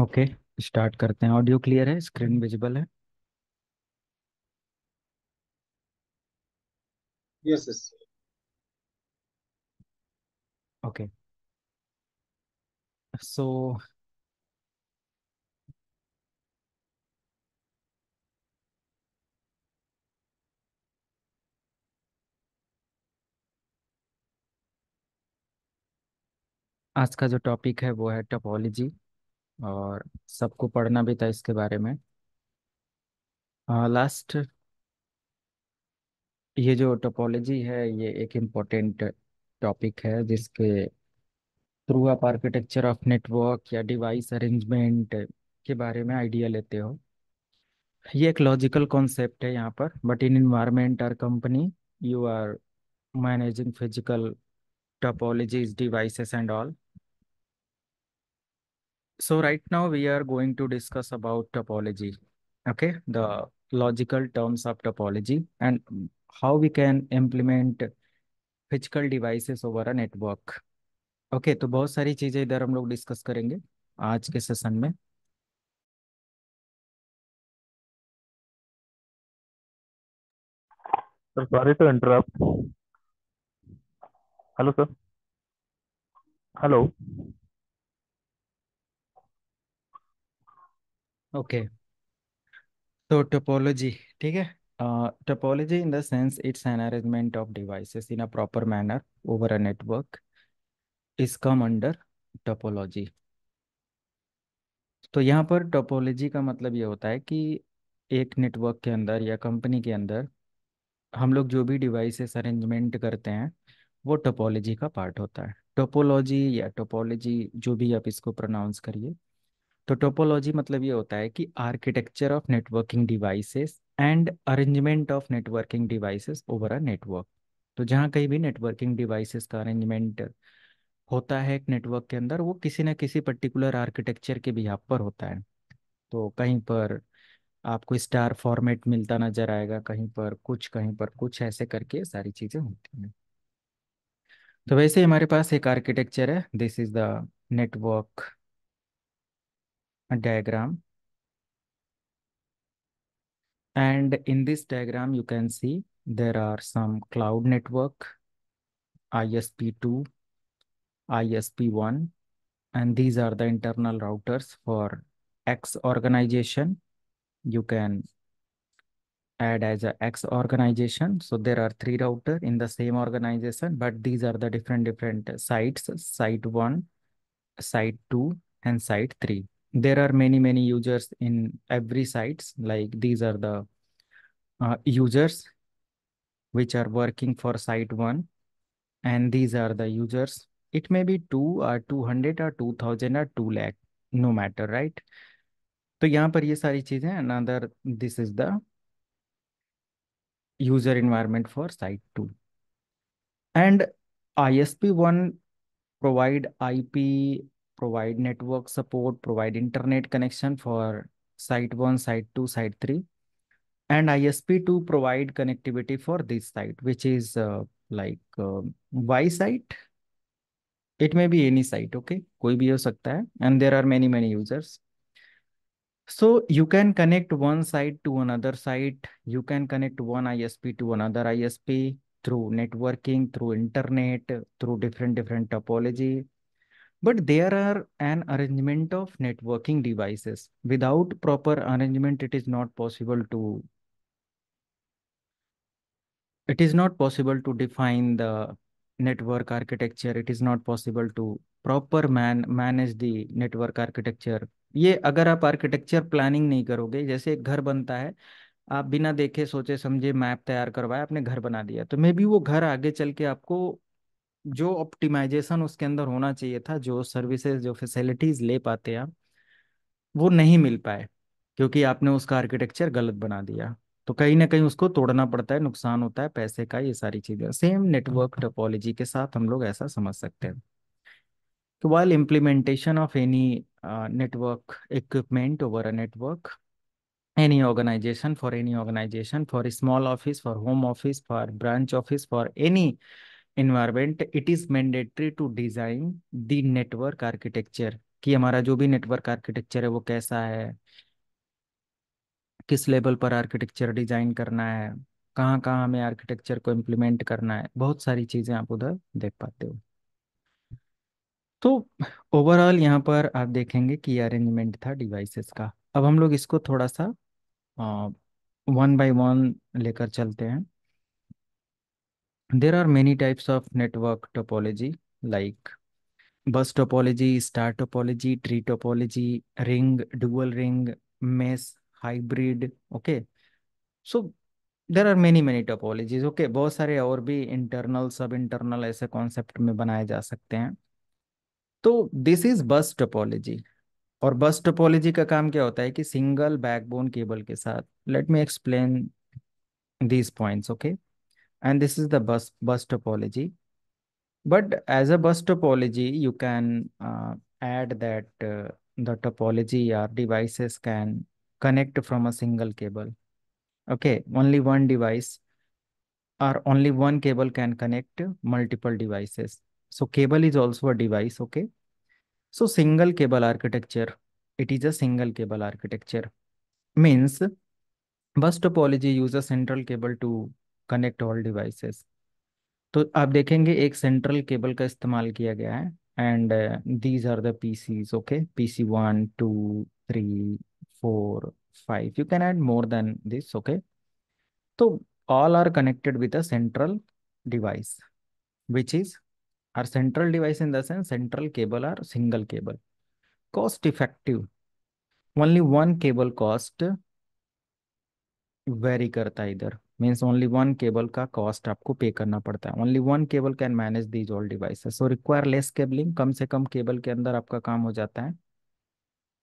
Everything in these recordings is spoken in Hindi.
ओके स्टार्ट करते हैं ऑडियो क्लियर है स्क्रीन विजिबल है यस यस ओके सो आज का जो टॉपिक है वो है टॉपोलॉजी और सबको पढ़ना भी था इसके बारे में लास्ट ये जो टोपोलॉजी है ये एक इम्पोर्टेंट टॉपिक है जिसके थ्रू आप आर्किटेक्चर ऑफ नेटवर्क या डिवाइस अरेंजमेंट के बारे में आइडिया लेते हो ये एक लॉजिकल कॉन्सेप्ट है यहाँ पर बट इन इन्वायरमेंट और company you are managing physical topologies devices and all So right now we are going to discuss about topology, okay? The logical terms of topology and how we can implement physical devices over a network. Okay okay, तो बहुत सारी चीजें इधर हम लोग डिस्कस करेंगे आज के सेशन में sir sorry to interrupt hello sir hello okay तो टोपोलॉजी ठीक है topology in the sense it's an arrangement of devices in a proper manner over a network is come under topology तो यहाँ पर टोपोलॉजी का मतलब ये होता है कि एक नेटवर्क के अंदर या कंपनी के अंदर हम लोग जो भी डिवाइसेस अरेंजमेंट करते हैं वो टोपोलॉजी का पार्ट होता है टोपोलॉजी या टोपोलॉजी जो भी आप इसको प्रोनाउंस करिए तो टोपोलॉजी मतलब ये होता है कि architecture of networking devices and arrangement of networking devices over a network तो जहाँ कहीं भी नेटवर्किंग डिवाइसेस का अरेंजमेंट होता है एक नेटवर्क के अंदर वो किसी न किसी पर्टिकुलर आर्किटेक्चर के बिहाफ पर होता है तो कहीं पर आपको स्टार फॉर्मेट मिलता नजर आएगा कहीं पर कुछ कहीं पर कुछ ऐसे करके सारी चीज़ें होती हैं तो वैसे हमारे पास एक आर्किटेक्चर है this is the network A diagram and in this diagram you can see there are some cloud network ISP2 ISP1 and these are the internal routers for X organization you can add as a X organization so there are three router in the same organization but these are the different different sites site 1 site 2 and site 3 there are many many users in every sites like these are the uh, users which are working for site 1 and these are the users it may be 2 or 200 or 2000 or 2 lakh no matter right So here are all these things. Another, this is the user environment for site 2 and isp1 provide ip provide network support, provide internet connection for site 1, site 2, site 3, and ISP to provide connectivity for this site, which is uh, like uh, Y site. It may be any site, okay? Koi bhi ho sakta hai. And there are many, many users. So you can connect one site to another site. You can connect one ISP to another ISP through networking, through internet, through different different topology. But there are an arrangement of networking devices. Without proper arrangement, it is not possible to it is not possible to define the network architecture. It is not possible to proper man manage the network architecture. ये अगर आप आर्किटेक्चर प्लानिंग नहीं करोगे जैसे एक घर बनता है आप बिना देखे सोचे समझे मैप तैयार करवाए आपने घर बना दिया तो मे बी वो घर आगे चल के आपको जो ऑप्टिमाइजेशन उसके अंदर होना चाहिए था जो सर्विसेज जो फैसिलिटीज ले पाते आप वो नहीं मिल पाए क्योंकि आपने उसका आर्किटेक्चर गलत बना दिया तो कहीं ना कहीं उसको तोड़ना पड़ता है नुकसान होता है पैसे का ये सारी चीज़ें सेम नेटवर्क टोपोलॉजी के साथ हम लोग ऐसा समझ सकते हैं तो while implementation of any network equipment over a network any organization for any organization for small office for home office for branch office for any environment it is mandatory to design the network architecture कि हमारा जो भी नेटवर्क आर्किटेक्चर है वो कैसा है किस लेवल पर आर्किटेक्चर डिजाइन करना है कहाँ कहाँ हमें आर्किटेक्चर को इम्प्लीमेंट करना है बहुत सारी चीजें आप उधर देख पाते हो तो ओवरऑल यहाँ पर आप देखेंगे कि अरेंजमेंट था डिवाइसेस का अब हम लोग इसको थोड़ा सा वन बाय वन लेकर चलते हैं There are many types of network topology like bus topology, star topology, tree topology, ring, dual ring, mesh, hybrid. Okay. So there are many many topologies okay bahut sare aur bhi internal sub internal aise concept mein banaye ja sakte hain to this is bus topology और बस टोपोलॉजी का काम क्या होता है कि सिंगल बैकबोन केबल के साथ let me explain these points okay and this is the bus bus topology but as a bus topology you can uh, add that uh, the topology or devices can connect from a single cable okay only one device or only one cable can connect multiple devices so cable is also a device okay so single cable architecture it is a single cable architecture means bus topology uses central cable to connect all devices तो आप देखेंगे एक सेंट्रल केबल का इस्तेमाल किया गया है and these are the PCs okay PC one two three four five you can add more than this okay तो all are connected with a central device which is or central device in dense central cable or single cable cost effective only one cable cost vary करता इधर मीन्स ओनली वन केबल का कॉस्ट आपको पे करना पड़ता है only one cable can manage these all devices so require less cabling कम से कम केबल के अंदर आपका काम हो जाता है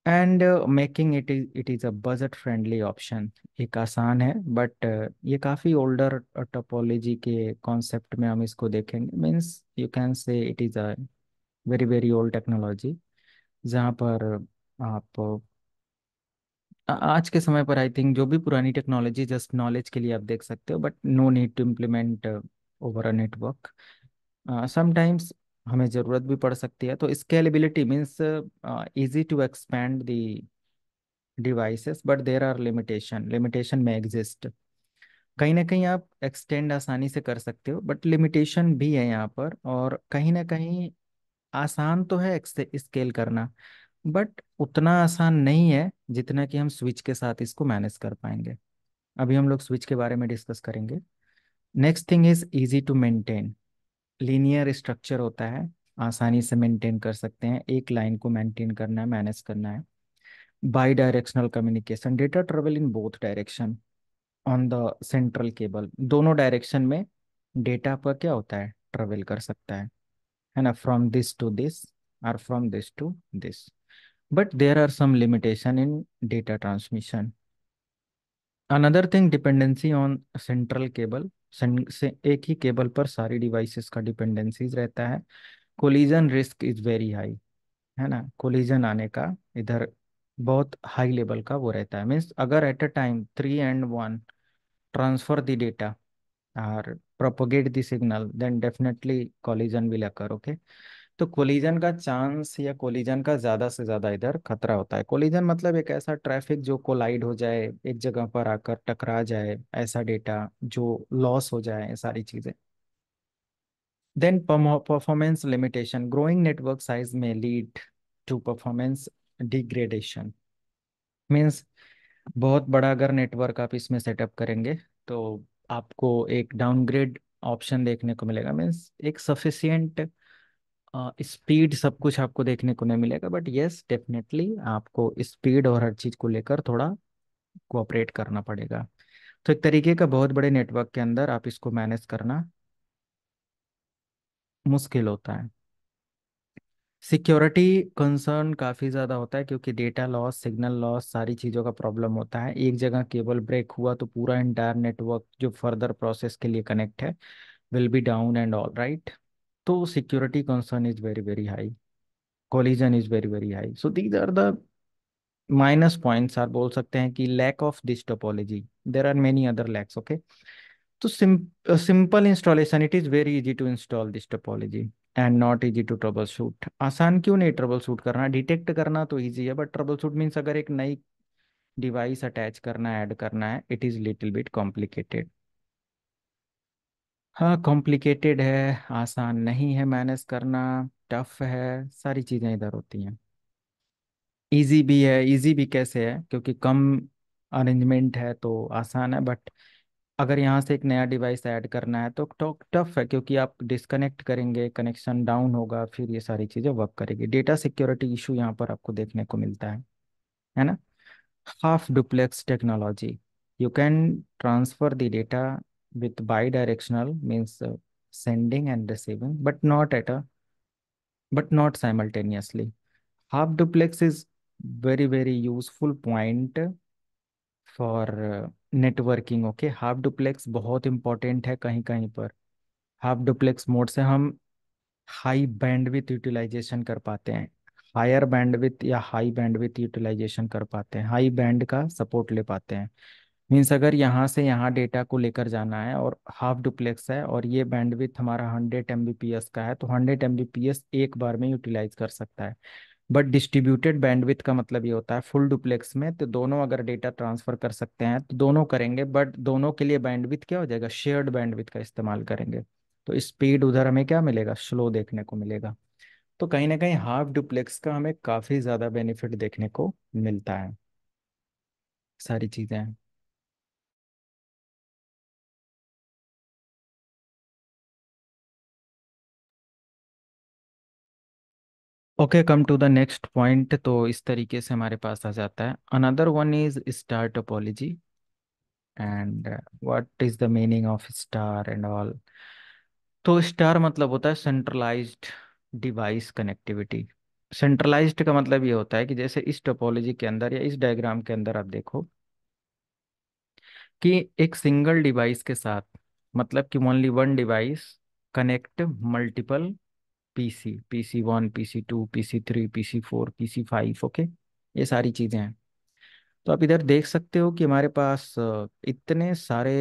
and making it is it is a budget friendly option एक आसान है बट uh, ये काफ़ी ओल्डर टोपोलॉजी के कॉन्सेप्ट में हम इसको देखेंगे means you can say it is a very very old technology जहाँ पर आप आज के समय पर आई थिंक जो भी पुरानी टेक्नोलॉजी जस्ट नॉलेज के लिए आप देख सकते हो but no need to implement over a network sometimes हमें ज़रूरत भी पड़ सकती है तो scalability means easy to expand the devices but there are limitation limitation में एग्जिस्ट कहीं ना कहीं आप एक्सटेंड आसानी से कर सकते हो बट लिमिटेशन भी है यहाँ पर और कहीं ना कहीं आसान तो है स्केल करना बट उतना आसान नहीं है जितना कि हम स्विच के साथ इसको मैनेज कर पाएंगे अभी हम लोग स्विच के बारे में डिस्कस करेंगे next thing is easy to maintain linear structure होता है आसानी से मेंटेन कर सकते हैं एक लाइन को मेंटेन करना है मैनेज करना है bi directional communication data travel in both direction on the central cable दोनों डायरेक्शन में डेटा पर क्या होता है ट्रेवल कर सकता है है ना फ्रॉम दिस टू दिस और from this to this but there are some limitation in data transmission another thing dependency on central cable से एक ही केबल पर सारी डिवाइसेस का डिपेंडेंसीज रहता है collision risk is very high है ना कोलिजन आने का इधर बहुत हाई लेवल का वो रहता है मीन्स अगर at a time three and one transfer the data और propagate the signal then definitely collision will occur okay okay? तो कोलिजन का चांस या कोलिजन का ज्यादा से ज्यादा इधर खतरा होता है कोलिजन मतलब एक ऐसा ट्रैफिक जो कोलाइड हो जाए एक जगह पर आकर टकरा जाए ऐसा डेटा जो लॉस हो जाए सारी चीजें then performance limitation growing network size में lead to performance degradation means बहुत बड़ा अगर नेटवर्क आप इसमें सेटअप करेंगे तो आपको एक डाउनग्रेड ऑप्शन देखने को मिलेगा मीन्स एक सफिशियंट स्पीड सब कुछ आपको देखने को नहीं मिलेगा बट यस डेफिनेटली आपको स्पीड और हर चीज़ को लेकर थोड़ा कोऑपरेट करना पड़ेगा तो एक तरीके का बहुत बड़े नेटवर्क के अंदर आप इसको मैनेज करना मुश्किल होता है सिक्योरिटी कंसर्न काफ़ी ज़्यादा होता है क्योंकि डेटा लॉस सिग्नल लॉस सारी चीज़ों का प्रॉब्लम होता है एक जगह केबल ब्रेक हुआ तो पूरा इंटायर नेटवर्क जो फर्दर प्रोसेस के लिए कनेक्ट है will be down and all right तो security concern is very very high collision is very very high so these are the minus points आप बोल सकते हैं कि lack of this topology there are many other lacks okay तो simple installation it is very easy to install this topology and not easy to troubleshoot आसान क्यों नहीं ट्रबल शूट करना डिटेक्ट करना तो ईजी है बट ट्रबल शूट मीन्स अगर एक नई डिवाइस अटैच करना ऐड करना है it is little bit complicated हाँ कॉम्प्लिकेटेड है आसान नहीं है मैनेज करना टफ है सारी चीज़ें इधर होती हैं इजी भी है इजी भी कैसे है क्योंकि कम अरेंजमेंट है तो आसान है बट अगर यहाँ से एक नया डिवाइस ऐड करना है तो टॉक टफ है क्योंकि आप डिस्कनेक्ट करेंगे कनेक्शन डाउन होगा फिर ये सारी चीज़ें वर्क करेगी डेटा सिक्योरिटी इशू यहाँ पर आपको देखने को मिलता है है ना half duplex technology you can transfer the data with bi-directional means uh, sending and receiving, but not at a, but not simultaneously. Half duplex is very, very useful point for networking okay half duplex बहुत important hai kahin kahin par half duplex mode se hum high bandwidth utilization kar पाते hain higher bandwidth या high bandwidth utilization कर पाते हैं high band का support ले पाते हैं मीन्स अगर यहाँ से यहाँ डेटा को लेकर जाना है और हाफ डुप्लेक्स है और ये बैंडविथ हमारा हंड्रेड एम का है तो हंड्रेड एम एक बार में यूटिलाइज कर सकता है बट डिस्ट्रीब्यूटेड बैंडविथ का मतलब ये होता है फुल डुप्लेक्स में तो दोनों अगर डेटा ट्रांसफर कर सकते हैं तो दोनों करेंगे बट दोनों के लिए बैंडविथ क्या हो जाएगा शेयर्ड बैंडविथ का इस्तेमाल करेंगे तो स्पीड उधर हमें क्या मिलेगा स्लो देखने को मिलेगा तो कहीं ना कहीं हाफ डुप्लेक्स का हमें काफ़ी ज़्यादा बेनिफिट देखने को मिलता है सारी चीज़ें okay come to the next point तो इस तरीके से हमारे पास आ जाता है another one is star topology and what is the meaning of star and all तो स्टार मतलब होता है सेंट्रलाइज्ड डिवाइस कनेक्टिविटी सेंट्रलाइज्ड का मतलब ये होता है कि जैसे इस टोपोलॉजी के अंदर या इस डायग्राम के अंदर आप देखो कि एक सिंगल डिवाइस के साथ मतलब कि only one device connect multiple PC PC one PC two PC three PC four PC five okay ये सारी चीज़ें हैं तो आप इधर देख सकते हो कि हमारे पास इतने सारे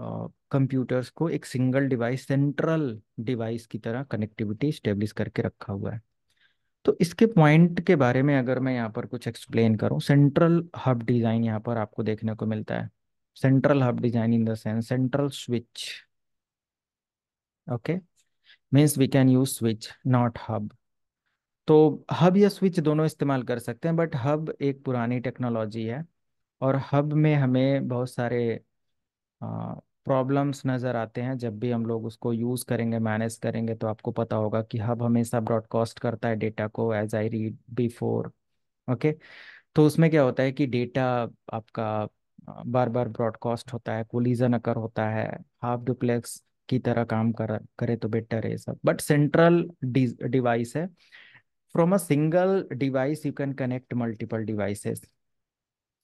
कंप्यूटर्स को एक सिंगल डिवाइस सेंट्रल डिवाइस की तरह कनेक्टिविटी स्टेब्लिश करके रखा हुआ है तो इसके पॉइंट के बारे में अगर मैं यहाँ पर कुछ एक्सप्लेन करूँ सेंट्रल हब डिज़ाइन यहाँ पर आपको देखने को मिलता है central hub design in the sense central switch okay means we can use switch not hub तो हब या स्विच दोनों इस्तेमाल कर सकते हैं बट हब एक पुरानी टेक्नोलॉजी है और हब में हमें बहुत सारे प्रॉब्लम्स नज़र आते हैं जब भी हम लोग उसको यूज़ करेंगे मैनेज करेंगे तो आपको पता होगा कि हब हमेशा ब्रॉडकास्ट करता है डेटा को as I read before okay तो उसमें क्या होता है कि डेटा आपका बार बार ब्रॉडकास्ट होता है कोलिजन अकर होता है हाफ डुप्लेक्स की तरह काम कर करे तो बेटर है सब बट सेंट्रल डिवाइस है from a single device you can connect multiple devices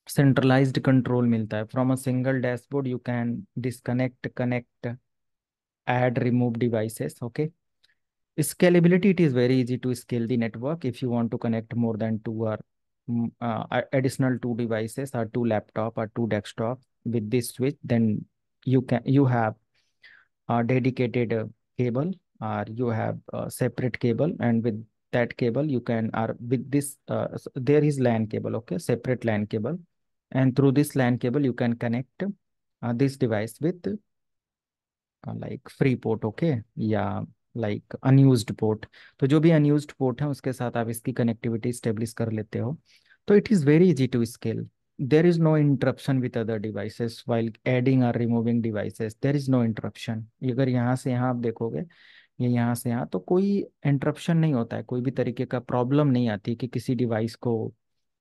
centralized control मिलता है from a single dashboard you can disconnect connect add remove devices okay scalability it is very easy to scale the network if you want to connect more than two or additional two devices or two laptop or two desktop with this switch then you can you have a dedicated cable or you have a separate cable and with that cable you can are with this uh, there is LAN cable okay separate LAN cable and through this LAN cable you can connect uh, this device with uh, like free port okay yeah like unused port तो जो भी अनयूज पोर्ट है उसके साथ आप इसकी कनेक्टिविटी स्टेब्लिश कर लेते हो तो it is very easy to scale there is no interruption with other devices while adding or removing devices there is no interruption अगर यहाँ से यहाँ आप देखोगे ये यहाँ से यहाँ तो कोई इंटरप्शन नहीं होता है कोई भी तरीके का प्रॉब्लम नहीं आती कि किसी डिवाइस को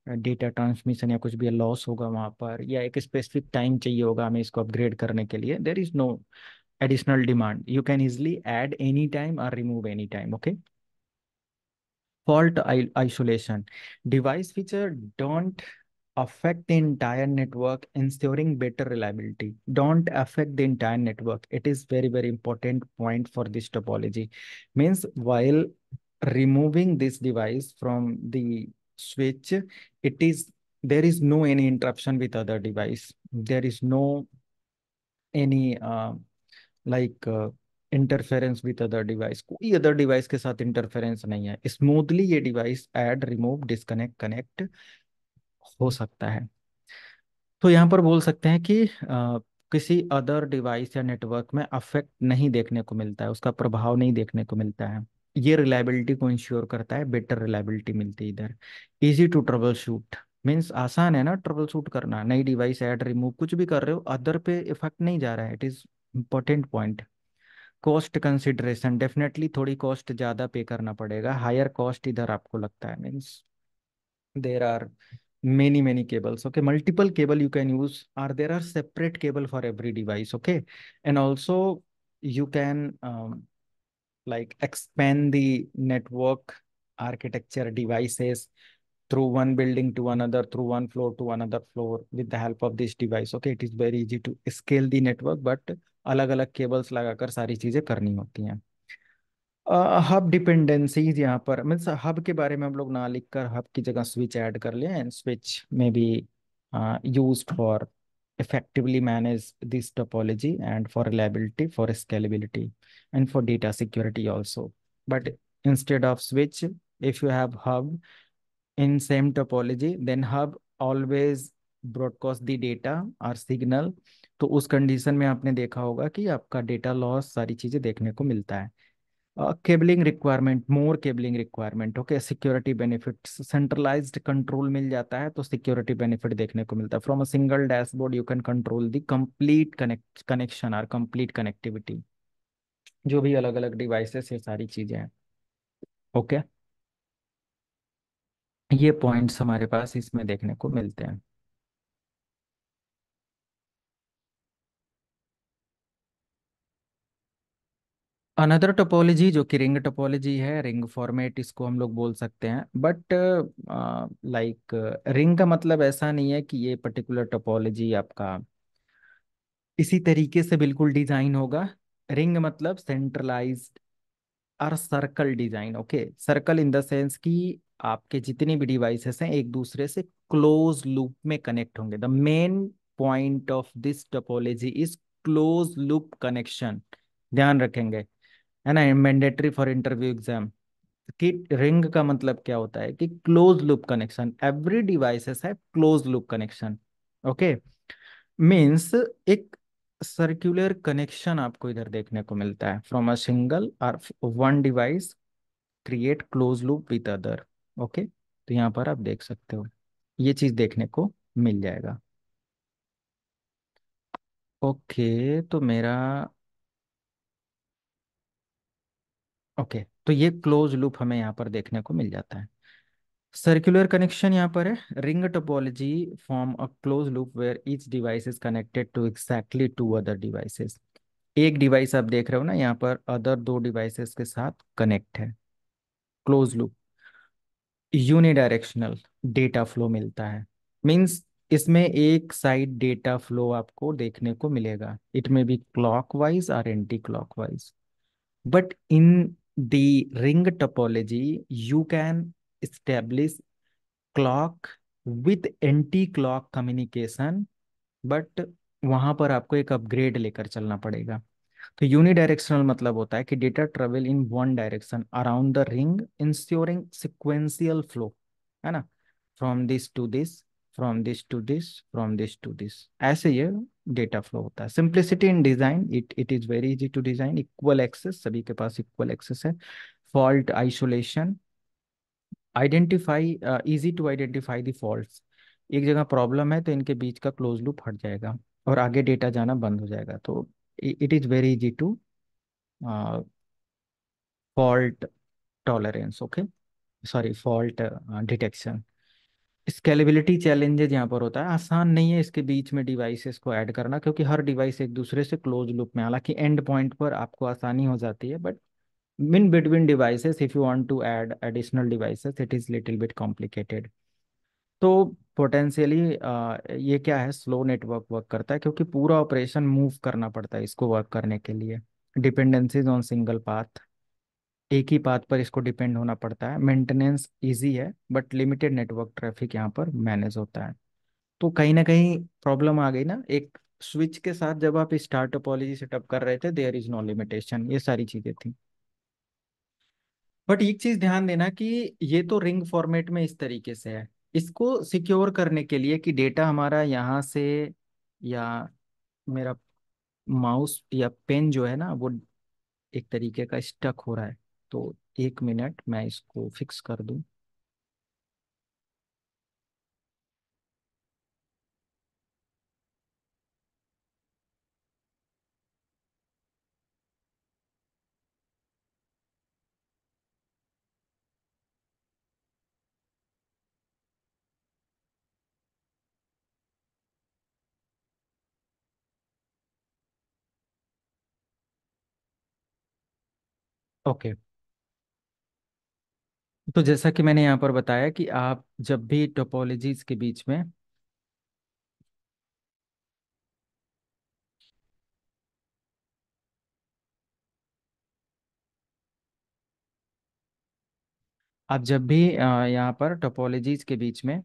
डेटा ट्रांसमिशन या कुछ भी लॉस होगा वहाँ पर या एक स्पेसिफिक टाइम चाहिए होगा हमें इसको अपग्रेड करने के लिए there is no additional demand you can easily add any time और remove any time okay fault isolation device feature don't affect the entire network, ensuring better reliability. Don't affect the entire network. It is very, very important point for this topology. Means while removing this device from the switch, it is there is no any interruption with other device. There is no any uh, like uh, interference other other device कोई अदर डिवाइस के साथ इंटरफेरेंस नहीं है स्मूथली ये device add remove disconnect connect हो सकता है तो यहाँ पर बोल सकते हैं कि आ, किसी अदर डिवाइस या नेटवर्क में अफेक्ट नहीं देखने को मिलता है उसका प्रभाव नहीं देखने को मिलता है ये रिलायबिलिटी को इंश्योर करता है बेटर रिलायबिलिटी मिलती है इधर easy to troubleshoot means आसान है ना ट्रबल शूट करना नई डिवाइस ऐड रिमूव कुछ भी कर रहे हो अदर पे इफेक्ट नहीं जा रहा है it is important point cost consideration definitely थोड़ी कॉस्ट ज़्यादा पे करना पड़ेगा हायर कॉस्ट इधर आपको लगता है means there are many many cables okay multiple cable you can use are there are separate cable for every device okay and also you can um, like expand the network architecture devices through one building to another through one floor to another floor with the help of this device okay it is very easy to scale the network but अलग अलग केबल्स लगाकर सारी चीजें करनी होती हैं हब डिपेंडेंसीज यहाँ पर मीन्स हब के बारे में हम लोग ना लिखकर हब की जगह स्विच ऐड कर लें एंड स्विच में be used for effectively manage this topology and for reliability, for scalability, and for data security also. But instead of switch, if you have hub in same topology, then hub always broadcast the data or signal. तो उस कंडीशन में आपने देखा होगा कि आपका डेटा लॉस सारी चीजें देखने को मिलता है cabling requirement more cabling requirement okay security benefit centralize control मिल जाता है तो सिक्योरिटी बेनिफिट देखने को मिलता है from a single dashboard you can control the complete connect connection or complete connectivity जो भी अलग अलग डिवाइसेस ये सारी चीजें हैं ओके ये पॉइंट्स हमारे पास इसमें देखने को मिलते हैं अनदर टोपोलॉजी जो कि रिंग टोपोलॉजी है रिंग फॉर्मेट इसको हम लोग बोल सकते हैं बट लाइक रिंग का मतलब ऐसा नहीं है कि ये पर्टिकुलर टोपोलॉजी आपका इसी तरीके से बिल्कुल डिजाइन होगा रिंग मतलब सेंट्रलाइज्ड और circle design okay circle in the sense कि आपके जितने भी डिवाइसेस हैं एक दूसरे से क्लोज लूप में कनेक्ट होंगे the main point of this topology is close loop connection ध्यान रखेंगे है ना मैंडेटरी फॉर इंटरव्यू एग्जाम कि रिंग का मतलब क्या होता है कि close loop connection every devices है close loop connection okay means एक सर्क्यूलर कनेक्शन आपको इधर देखने को मिलता है फ्रॉम अ सिंगल और one device create close loop with other okay तो यहाँ पर आप देख सकते हो ये चीज देखने को मिल जाएगा ओके okay, तो मेरा ओके तो ये क्लोज लूप हमें यहाँ पर देखने को मिल जाता है सर्कुलर कनेक्शन यहाँ पर है ring topology form a close loop where each device is connected to exactly two other devices एक डिवाइस आप देख रहे हो ना यहाँ पर अदर दो डिवाइसेस के साथ कनेक्ट है close loop unidirectional data flow मिलता है मीन्स इसमें एक साइड डेटा फ्लो आपको देखने को मिलेगा it may be clockwise और anticlockwise but in the ring topology, you can establish clock with anti-clock communication, but वहां पर आपको एक अपग्रेड लेकर चलना पड़ेगा तो यूनिडायरेक्शनल मतलब होता है कि data travel in one direction around the ring ensuring sequential flow है ना from this to this from this to this from this to this ऐसे ये डेटा फ्लो होता है simplicity in design it it is very easy to design equal access सभी के पास इक्वल एक्सेस है fault isolation identify easy to identify the fault एक जगह प्रॉब्लम है तो इनके बीच का क्लोज लूप हट जाएगा और आगे डेटा जाना बंद हो जाएगा तो it is very easy to fault tolerance okay sorry fault detection scalability challenges यहाँ पर होता है आसान नहीं है इसके बीच में डिवाइसेस को ऐड करना क्योंकि हर डिवाइस एक दूसरे से क्लोज लुप में हालांकि एंड पॉइंट पर आपको आसानी हो जाती है but mean between devices if you want to add additional devices it is little bit complicated तो पोटेंशियली ये क्या है स्लो नेटवर्क वर्क करता है क्योंकि पूरा ऑपरेशन मूव करना पड़ता है इसको वर्क करने के लिए डिपेंडेंसीज ऑन सिंगल पाथ एक ही बात पर इसको डिपेंड होना पड़ता है मेंटेनेंस इजी है बट लिमिटेड नेटवर्क ट्रैफिक यहाँ पर मैनेज होता है तो कहीं ना कहीं प्रॉब्लम आ गई ना एक स्विच के साथ जब आप स्टार सेटअप कर रहे थे देयर इज नो लिमिटेशन ये सारी चीजें थी बट एक चीज ध्यान देना कि ये तो रिंग फॉर्मेट में इस तरीके से है इसको सिक्योर करने के लिए कि डेटा हमारा यहाँ से या मेरा माउस या पेन जो है ना वो एक तरीके का स्टक हो रहा है तो एक मिनट मैं इसको फिक्स कर दू ओके okay. तो जैसा कि मैंने यहाँ पर बताया कि आप जब भी टोपोलॉजीज के बीच में आप जब भी यहाँ पर टोपोलॉजीज के बीच में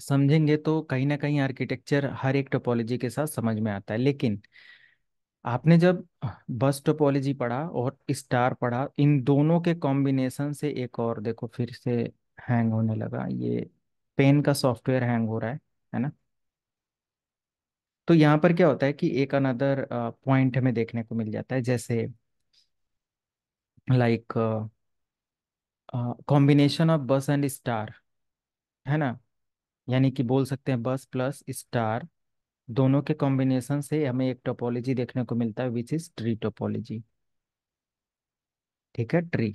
समझेंगे तो कहीं ना कहीं आर्किटेक्चर हर एक टोपोलॉजी के साथ समझ में आता है लेकिन आपने जब बस टोपोलॉजी पढ़ा और स्टार पढ़ा इन दोनों के कॉम्बिनेशन से एक और देखो फिर से हैंग होने लगा ये पेन का सॉफ्टवेयर हैंग हो रहा है है ना तो यहाँ पर क्या होता है कि एक अनदर पॉइंट हमें देखने को मिल जाता है जैसे like combination of bus and star है ना यानी कि बोल सकते हैं बस प्लस स्टार दोनों के कॉम्बिनेशन से हमें एक टोपोलॉजी देखने को मिलता है विच इज ट्री टोपोलॉजी ठीक है ट्री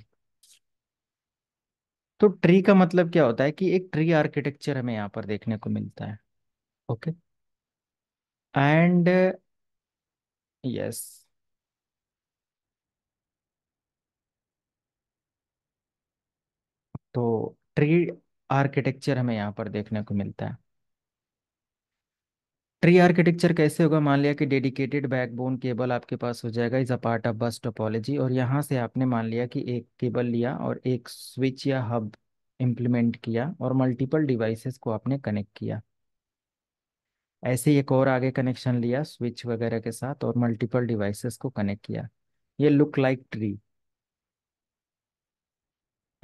तो ट्री का मतलब क्या होता है कि एक ट्री आर्किटेक्चर हमें यहाँ पर देखने को मिलता है ओके एंड यस तो ट्री आर्किटेक्चर हमें यहाँ पर देखने को मिलता है ट्री आर्किटेक्चर कैसे होगा मान लिया कि डेडिकेटेड बैकबोन केबल आपके पास हो जाएगा is a part of bus topology और यहाँ से आपने मान लिया कि एक केबल लिया और एक स्विच या हब इम्प्लीमेंट किया और मल्टीपल डिवाइसेस को आपने कनेक्ट किया ऐसे एक और आगे कनेक्शन लिया स्विच वगैरह के साथ और मल्टीपल डिवाइसेस को कनेक्ट किया ये लुक लाइक ट्री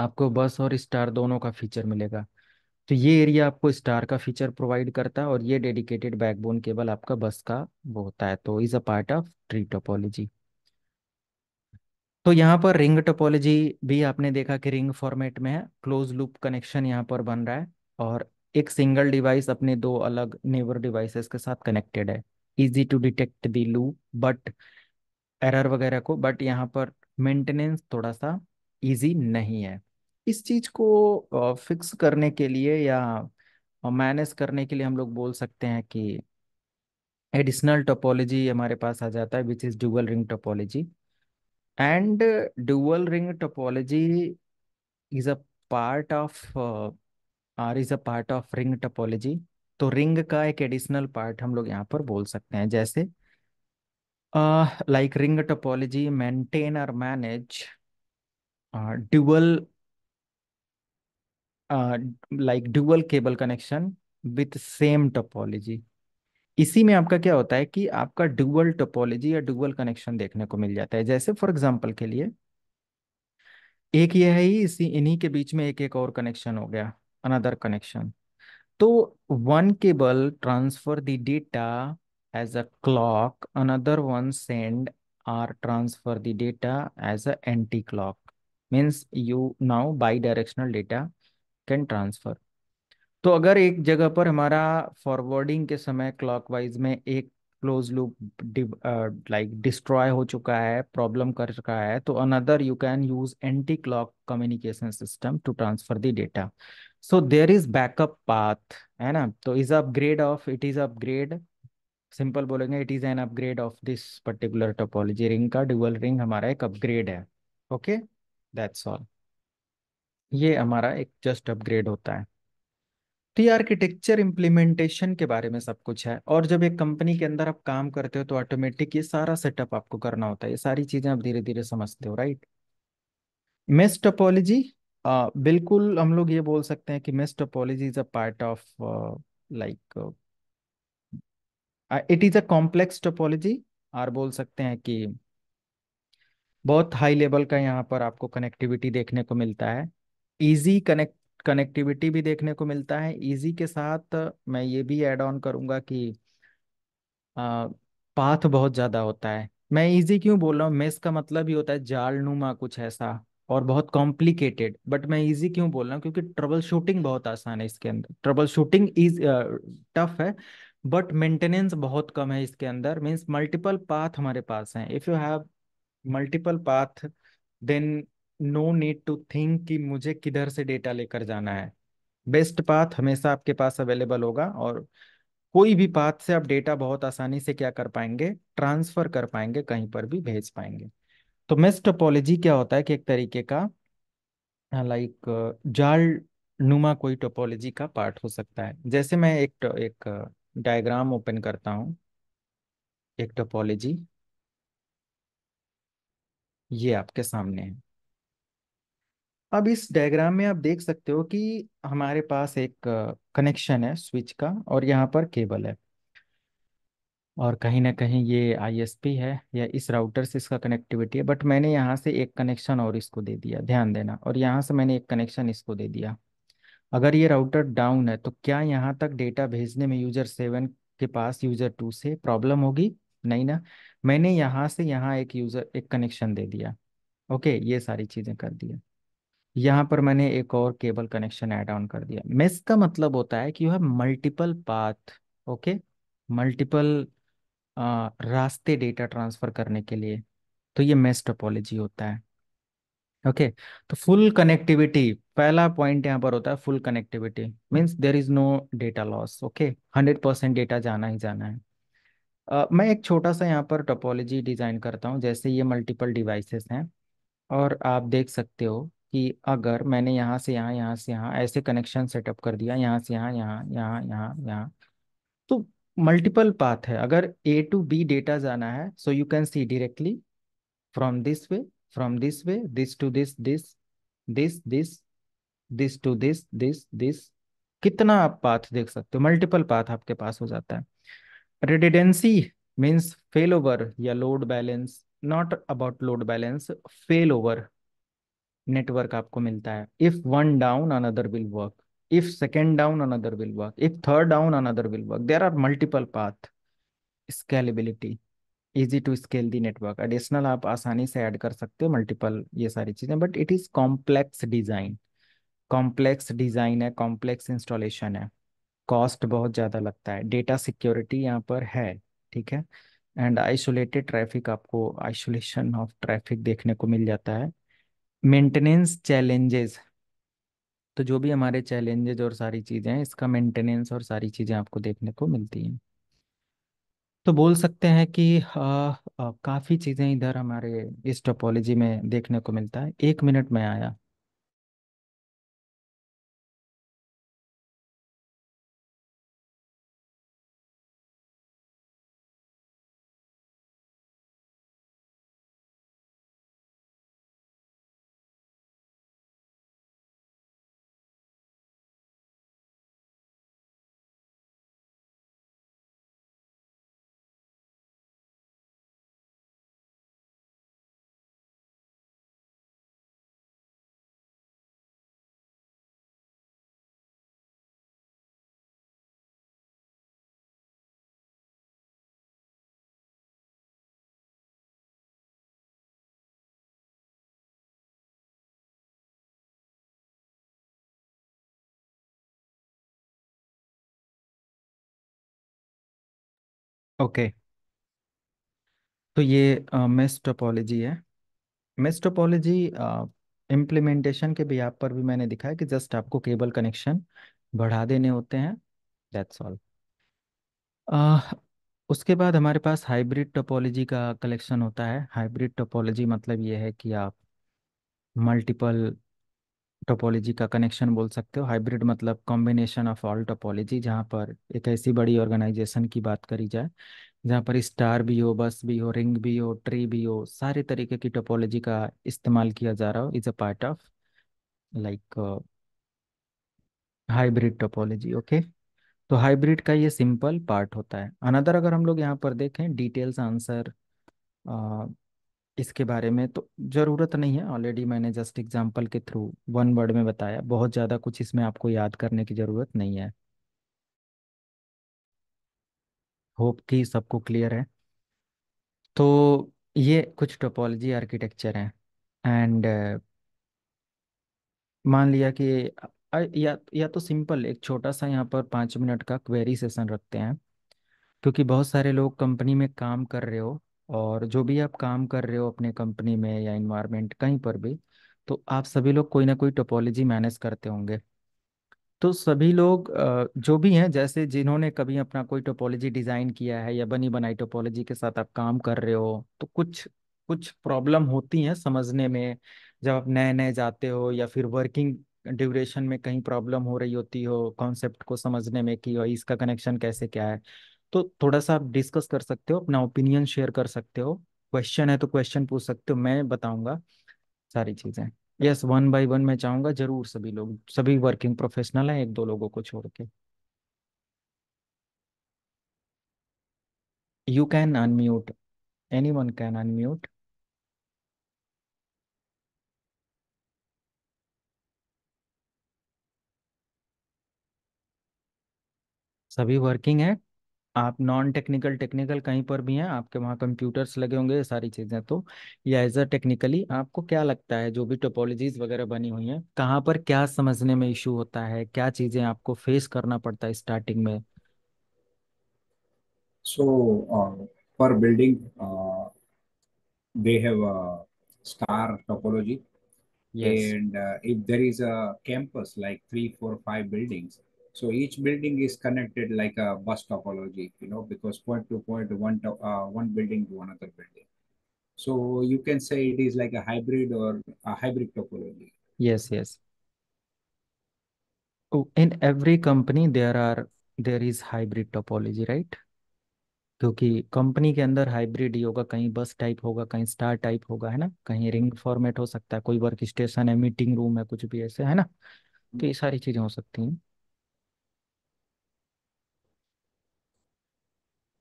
आपको बस और स्टार दोनों का फीचर मिलेगा तो ये एरिया आपको स्टार का फीचर प्रोवाइड करता है और ये डेडिकेटेड बैकबोन केबल आपका बस का वो होता है तो is a part of tree topology तो यहाँ पर रिंग टोपोलॉजी भी आपने देखा कि रिंग फॉर्मेट में है क्लोज लूप कनेक्शन यहाँ पर बन रहा है और एक सिंगल डिवाइस अपने दो अलग नेबर डिवाइसेस के साथ कनेक्टेड है easy to detect the loop but error वगैरह को बट यहाँ पर मेंटेनेंस थोड़ा सा इजी नहीं है इस चीज को फिक्स करने के लिए या मैनेज करने के लिए हम लोग बोल सकते हैं कि एडिशनल टोपोलॉजी हमारे पास आ जाता है which is dual ring topology and dual ring topology is a part of or is a part of ring topology तो रिंग का एक एडिशनल पार्ट हम लोग यहाँ पर बोल सकते हैं जैसे लाइक रिंग टोपोलॉजी मेंटेन और manage dual like dual cable connection with same topology इसी में आपका क्या होता है कि आपका डुअल टोपोलॉजी या डुअल कनेक्शन देखने को मिल जाता है जैसे फॉर एग्जांपल के लिए एक ये है ही इसी इन्हीं के बीच में एक एक और कनेक्शन हो गया अनदर कनेक्शन तो one cable transfer the data as a clock another one send or transfer the data as a anti clock means you now bidirectional data can transfer तो अगर एक जगह पर हमारा फॉरवर्डिंग के समय क्लॉकवाइज में एक क्लोज लूप लाइक डिस्ट्रॉय हो चुका है प्रॉब्लम कर चुका है तो another you can use anti clock communication system to transfer the data so there is backup path है ना तो is upgrade of it is upgrade simple बोलेंगे it is an upgrade of this particular topology ring का ड्यूअल रिंग हमारा एक अपग्रेड है ओके दैट्स ऑल ये हमारा एक जस्ट अपग्रेड होता है तो ये आर्किटेक्चर इम्प्लीमेंटेशन के बारे में सब कुछ है और जब एक कंपनी के अंदर आप काम करते हो तो ऑटोमेटिक ये सारा सेटअप आपको करना होता है ये सारी चीजें आप धीरे धीरे समझते हो राइट मेस टोपोलॉजी बिल्कुल हम लोग ये बोल सकते हैं कि mesh topology is a part of like it is a complex topology और बोल सकते हैं कि बहुत हाई लेवल का यहाँ पर आपको कनेक्टिविटी देखने को मिलता है इजी कनेक्ट कनेक्टिविटी भी देखने को मिलता है इजी के साथ मैं ये भी ऐड ऑन करूंगा कि पाथ बहुत ज़्यादा होता है मैं इजी क्यों बोल रहा हूँ मेस का मतलब ही होता है जाल नुमा कुछ ऐसा और बहुत कॉम्प्लिकेटेड बट मैं इजी क्यों बोल रहा हूँ क्योंकि ट्रबल शूटिंग बहुत आसान है इसके अंदर ट्रबल शूटिंग इज टफ है बट मेंटेनेंस बहुत कम है इसके अंदर मीन्स मल्टीपल पाथ हमारे पास हैं if you have multiple path then no need to think कि मुझे किधर से डेटा लेकर जाना है बेस्ट पाथ हमेशा आपके पास अवेलेबल होगा और कोई भी पाथ से आप डेटा बहुत आसानी से क्या कर पाएंगे ट्रांसफर कर पाएंगे कहीं पर भी भेज पाएंगे तो मेस्ट टोपोलॉजी क्या होता है कि एक तरीके का लाइक जाल नुमा कोई टोपोलॉजी का पार्ट हो सकता है जैसे मैं एक एक डायग्राम ओपन करता हूँ एक टोपोलॉजी ये आपके सामने है अब इस डायग्राम में आप देख सकते हो कि हमारे पास एक कनेक्शन है स्विच का और यहाँ पर केबल है और कहीं ना कहीं ये आईएसपी है या इस राउटर से इसका कनेक्टिविटी है बट मैंने यहाँ से एक कनेक्शन और इसको दे दिया ध्यान देना और यहाँ से मैंने एक कनेक्शन इसको दे दिया अगर ये राउटर डाउन है तो क्या यहाँ तक डेटा भेजने में यूजर सेवन के पास यूजर टू से प्रॉब्लम होगी नहीं ना मैंने यहाँ से यहाँ एक यूजर एक कनेक्शन दे दिया ओके ये सारी चीज़ें कर दिया यहाँ पर मैंने एक और केबल कनेक्शन एड ऑन कर दिया मेस का मतलब होता है कि you have multiple path okay multiple रास्ते डेटा ट्रांसफर करने के लिए तो ये मेस टोपोलॉजी होता है ओके okay, तो फुल कनेक्टिविटी पहला पॉइंट यहाँ पर होता है full connectivity means there is no data loss okay hundred percent data जाना ही जाना है uh, मैं एक छोटा सा यहाँ पर टोपोलॉजी डिज़ाइन करता हूँ जैसे ये मल्टीपल डिवाइसेस हैं और आप देख सकते हो कि अगर मैंने यहाँ से यहाँ यहाँ से यहाँ ऐसे कनेक्शन सेटअप कर दिया यहाँ से यहाँ यहाँ यहाँ यहाँ यहाँ तो मल्टीपल पाथ है अगर ए टू बी डेटा जाना है so you can see directly from this way from this way this to this this this this this to this this this कितना आप पाथ देख सकते हो मल्टीपल पाथ आपके पास हो जाता है रेडिडेंसी मीन्स फेल ओवर या load balance not about load balance fail over network आपको मिलता है if one down another will work if second down another will work if third down another will work there are multiple path scalability easy to scale the network additional आप आसानी से ऐड कर सकते हो मल्टीपल ये सारी चीज़ें but it is complex design complex design है कॉम्प्लेक्स इंस्टॉलेशन है कॉस्ट बहुत ज़्यादा लगता है डेटा सिक्योरिटी यहाँ पर है ठीक है एंड आइसोलेटेड ट्रैफिक आपको आइसोलेशन ऑफ ट्रैफिक देखने को मिल जाता है मेंटेनेंस चैलेंजेस तो जो भी हमारे चैलेंजेज और सारी चीज़ें हैं इसका मेंटेनेंस और सारी चीज़ें आपको देखने को मिलती हैं तो बोल सकते हैं कि काफ़ी चीज़ें इधर हमारे इस टोपोलॉजी में देखने को मिलता है एक मिनट में आया ओके तो ये मेस्टोपोलॉजी टोपोलॉजी है मेस्टोपोलॉजी टोपोलॉजी इम्प्लीमेंटेशन के भी आप पर भी मैंने दिखा है कि जस्ट आपको केबल कनेक्शन बढ़ा देने होते हैं दैट्स ऑल उसके बाद हमारे पास हाइब्रिड टोपोलॉजी का कलेक्शन होता है हाइब्रिड टोपोलॉजी मतलब ये है कि आप मल्टीपल टोपोलॉजी का कनेक्शन बोल सकते हो हाइब्रिड मतलब कॉम्बिनेशन ऑफ ऑल टोपोलॉजी जहाँ पर एक ऐसी बड़ी ऑर्गेनाइजेशन की बात करी जाए जहाँ पर स्टार भी हो बस भी हो रिंग भी हो ट्री भी हो सारे तरीके की टोपोलॉजी का इस्तेमाल किया जा रहा हो is a part of like hybrid topology okay तो हाइब्रिड का ये सिंपल पार्ट होता है अनदर अगर हम लोग यहाँ पर देखें डिटेल्स आंसर इसके बारे में तो ज़रूरत नहीं है ऑलरेडी मैंने जस्ट एग्जांपल के थ्रू वन वर्ड में बताया बहुत ज़्यादा कुछ इसमें आपको याद करने की ज़रूरत नहीं है होप कि सबको क्लियर है तो ये कुछ टोपोलॉजी आर्किटेक्चर हैं एंड uh, मान लिया कि या या तो सिंपल एक छोटा सा यहाँ पर पाँच मिनट का क्वेरी सेशन रखते हैं क्योंकि बहुत सारे लोग कंपनी में काम कर रहे हो और जो भी आप काम कर रहे हो अपने कंपनी में या इन्वायरमेंट कहीं पर भी तो आप सभी लोग कोई ना कोई टोपोलॉजी मैनेज करते होंगे तो सभी लोग जो भी हैं जैसे जिन्होंने कभी अपना कोई टोपोलॉजी डिज़ाइन किया है या बनी बनाई टोपोलॉजी के साथ आप काम कर रहे हो तो कुछ कुछ प्रॉब्लम होती हैं समझने में जब आप नए नए जाते हो या फिर वर्किंग ड्यूरेशन में कहीं प्रॉब्लम हो रही होती हो कॉन्सेप्ट को समझने में कि इसका कनेक्शन कैसे क्या है तो थोड़ा सा आप डिस्कस कर सकते हो अपना ओपिनियन शेयर कर सकते हो क्वेश्चन है तो क्वेश्चन पूछ सकते हो मैं बताऊंगा सारी चीजें यस वन बाय वन मैं चाहूंगा जरूर सभी लोग सभी वर्किंग प्रोफेशनल है एक दो लोगों को छोड़ के you can unmute any one can unmute सभी वर्किंग है आप नॉन टेक्निकल टेक्निकल कहीं पर भी हैं आपके वहाँ कंप्यूटर्स लगे होंगे सारी चीज़ें तो या एज अ टेक्निकली आपको क्या लगता है जो भी टोपोलॉजीज वगैरह बनी हुई हैं कहाँ पर क्या समझने में इशू होता है क्या चीज़ें आपको फेस करना पड़ता है स्टार्टिंग में so uh, building they have star topology and if topology. Is a campus like three four five buildings So each building is connected like a bus topology, you know, because point to point, one, to, uh, one building to another building. So you can say it is like a hybrid or a hybrid topology. Yes, yes. Oh, in every company there are there is hybrid topology, right? क्योंकि कंपनी के अंदर हाइब्रिड ही होगा कहीं बस टाइप होगा कहीं स्टार टाइप होगा है ना कहीं रिंग फॉर्मेट हो सकता है कोई वर्क स्टेशन है मीटिंग रूम है कुछ भी ऐसे है ना तो ये सारी चीजें हो सकती हैं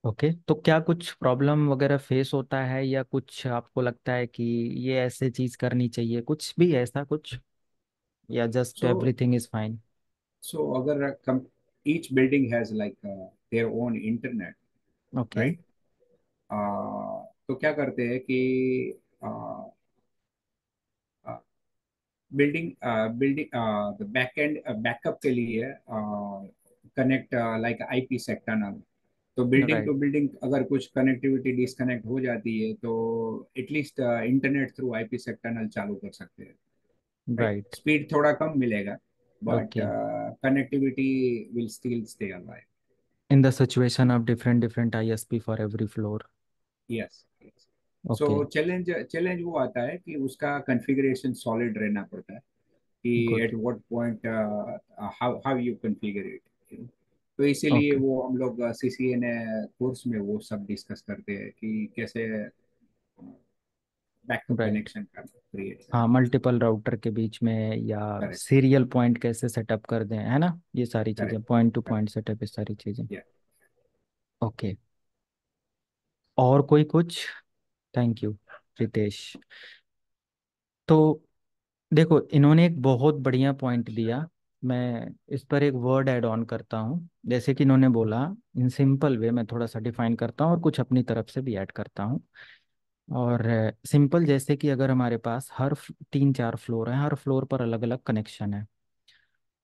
ओके okay. तो क्या कुछ प्रॉब्लम वगैरह फेस होता है या कुछ आपको लगता है कि ये ऐसे चीज करनी चाहिए कुछ भी ऐसा कुछ या just So, everything is fine so अगर each building has like their own internet okay right? Uh, तो क्या करते हैं कि building building the backend backup के लिए कनेक्ट लाइक आईपी सेक्टर नाम तो बिल्डिंग टू बिल्डिंग अगर कुछ कनेक्टिविटी डिसकनेक्ट हो जाती है तो at least internet through IPsec tunnel चालू कर सकते हैं राइट स्पीड थोड़ा कम मिलेगा but connectivity will still stay alive in the situation of different different ISP for every floor yes so challenge challenge वो आता है कि उसका कॉन्फ़िगरेशन सॉलिड रहना पड़ता है कि at what point how how you configure it तो इसीलिए okay. वो हम लोग सीसीए ने कोर्स में वो सब डिस्कस करते हैं कि कैसे बैक टू कनेक्शन का क्रिएट हाँ मल्टीपल राउटर के बीच में या सीरियल पॉइंट कैसे सेटअप कर दें है ना ये सारी चीजें पॉइंट टू पॉइंट सेटअप ये सारी चीजें ओके और कोई कुछ थैंक यू रितेश तो देखो इन्होंने एक बहुत बढ़िया पॉइंट दिया मैं इस पर एक वर्ड ऐड ऑन करता हूँ जैसे कि इन्होंने बोला इन सिंपल वे मैं थोड़ा सा डिफाइन करता हूँ और कुछ अपनी तरफ से भी ऐड करता हूँ और सिंपल जैसे कि अगर हमारे पास हर तीन चार फ्लोर हैं हर फ्लोर पर अलग अलग कनेक्शन है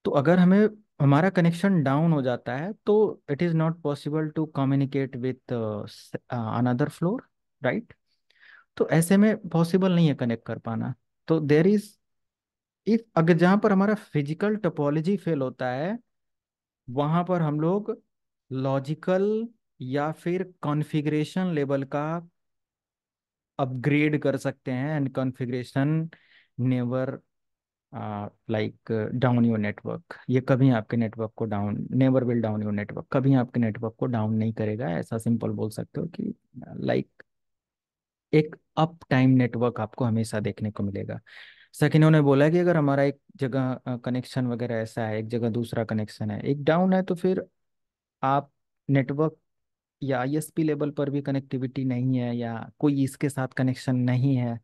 तो अगर हमें हमारा कनेक्शन डाउन हो जाता है तो it is not possible to communicate with another floor right तो ऐसे में पॉसिबल नहीं है कनेक्ट कर पाना तो देर इज़ इफ अगर जहां पर हमारा फिजिकल टोपोलॉजी फेल होता है वहां पर हम लोग लॉजिकल या फिर कॉन्फ़िगरेशन लेवल का अपग्रेड कर सकते हैं and configuration never like down your network ये कभी आपके नेटवर्क को down never will down your network कभी आपके नेटवर्क को डाउन नहीं करेगा ऐसा सिंपल बोल सकते हो कि लाइक like, एक अप टाइम नेटवर्क आपको हमेशा देखने को मिलेगा सेकंड उन्होंने बोला कि अगर हमारा एक जगह कनेक्शन वगैरह ऐसा है एक जगह दूसरा कनेक्शन है एक डाउन है तो फिर आप नेटवर्क या आईएसपी लेवल पर भी कनेक्टिविटी नहीं है या कोई इसके साथ कनेक्शन नहीं है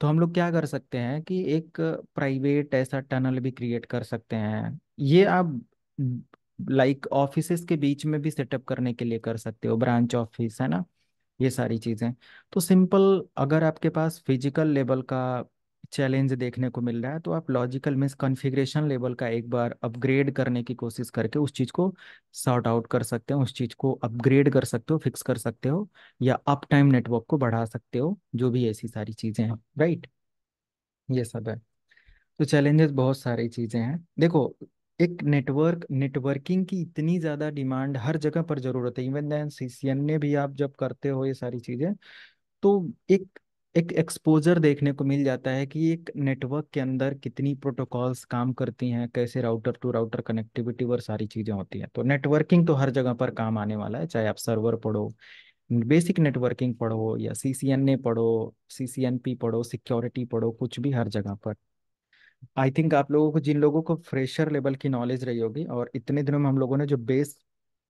तो हम लोग क्या कर सकते हैं कि एक प्राइवेट ऐसा टनल भी क्रिएट कर सकते हैं ये आप लाइक like के बीच में भी सेटअप करने के लिए कर सकते हो ब्रांच ऑफिस है ना ये सारी चीज़ें तो सिंपल अगर आपके पास फिजिकल लेवल का चैलेंज देखने को मिल रहा है तो आप लॉजिकल मीन्स कॉन्फ़िगरेशन लेवल का एक बार अपग्रेड करने की कोशिश करके उस चीज़ को सॉर्ट आउट कर सकते हो उस चीज़ को अपग्रेड कर सकते हो फिक्स कर सकते हो या अप टाइम नेटवर्क को बढ़ा सकते हो जो भी ऐसी सारी चीज़ें हैं राइट ये सब है तो चैलेंजेस बहुत सारी चीज़ें हैं देखो एक नेटवर्क नेटवर्किंग की इतनी ज़्यादा डिमांड हर जगह पर ज़रूरत है इवन दैन सी ने भी आप जब करते हो ये सारी चीज़ें तो एक एक एक्सपोजर देखने को मिल जाता है कि एक नेटवर्क के अंदर कितनी प्रोटोकॉल्स काम करती हैं कैसे राउटर टू राउटर कनेक्टिविटी और सारी चीज़ें होती हैं तो नेटवर्किंग तो हर जगह पर काम आने वाला है चाहे आप सर्वर पढ़ो बेसिक नेटवर्किंग पढ़ो या सी सी एन ए पढ़ो सी सी एन पी पढ़ो सिक्योरिटी पढ़ो कुछ भी हर जगह पर आई थिंक आप लोगों को जिन लोगों को फ्रेशर लेवल की नॉलेज रही होगी और इतने दिनों में हम लोगों ने जो बेस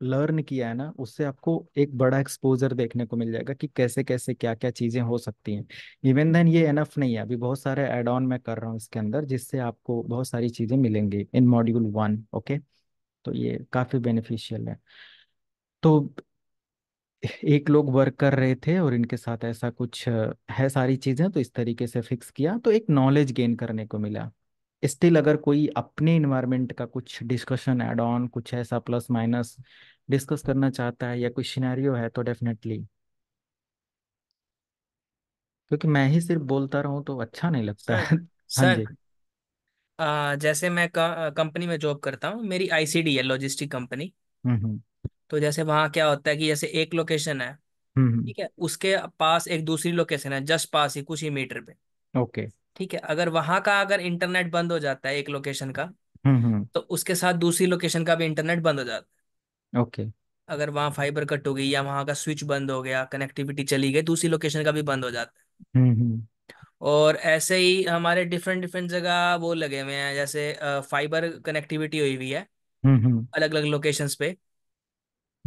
लर्न किया है ना उससे आपको एक बड़ा एक्सपोजर देखने को मिल जाएगा कि कैसे कैसे क्या क्या चीजें हो सकती हैं इवन देन ये एनफ नहीं है अभी बहुत सारे एड ऑन मैं कर रहा हूँ इसके अंदर जिससे आपको बहुत सारी चीजें मिलेंगी इन मॉड्यूल वन ओके तो ये काफी बेनिफिशियल है तो एक लोग वर्क कर रहे थे और इनके साथ ऐसा कुछ है सारी चीजें तो इस तरीके से फिक्स किया तो एक नॉलेज गेन करने को मिला स्टिल अगर कोई अपने इन्वायरमेंट का कुछ डिस्कशन एड ऑन कुछ ऐसा प्लस माइनस डिस्कस करना चाहता है या कोई सिनेरियो है तो डेफिनेटली क्योंकि मैं ही सिर्फ बोलता रहूं तो अच्छा नहीं लगता सर है हाँ सर जी आ, जैसे मैं कंपनी में जॉब करता हूँ मेरी आईसीडी है लॉजिस्टिक हम्म, कंपनी हम्म। तो जैसे वहां क्या होता है कि जैसे एक लोकेशन है हम्म, ठीक है उसके पास एक दूसरी लोकेशन है जस्ट पास ही कुछ ही मीटर पे ओके ठीक है अगर वहां का अगर इंटरनेट बंद हो जाता है एक लोकेशन का हम्म, हम्म। तो उसके साथ दूसरी लोकेशन का भी इंटरनेट बंद हो जाता है ओके अगर वहाँ फाइबर कट हो गई या वहां का स्विच बंद हो गया कनेक्टिविटी चली गई दूसरी लोकेशन का भी बंद हो जाता है हम्म, और ऐसे ही हमारे डिफरेंट डिफरेंट जगह वो लगे हुए हैं जैसे फाइबर कनेक्टिविटी हुई हुई है अलग अलग लोकेशंस पे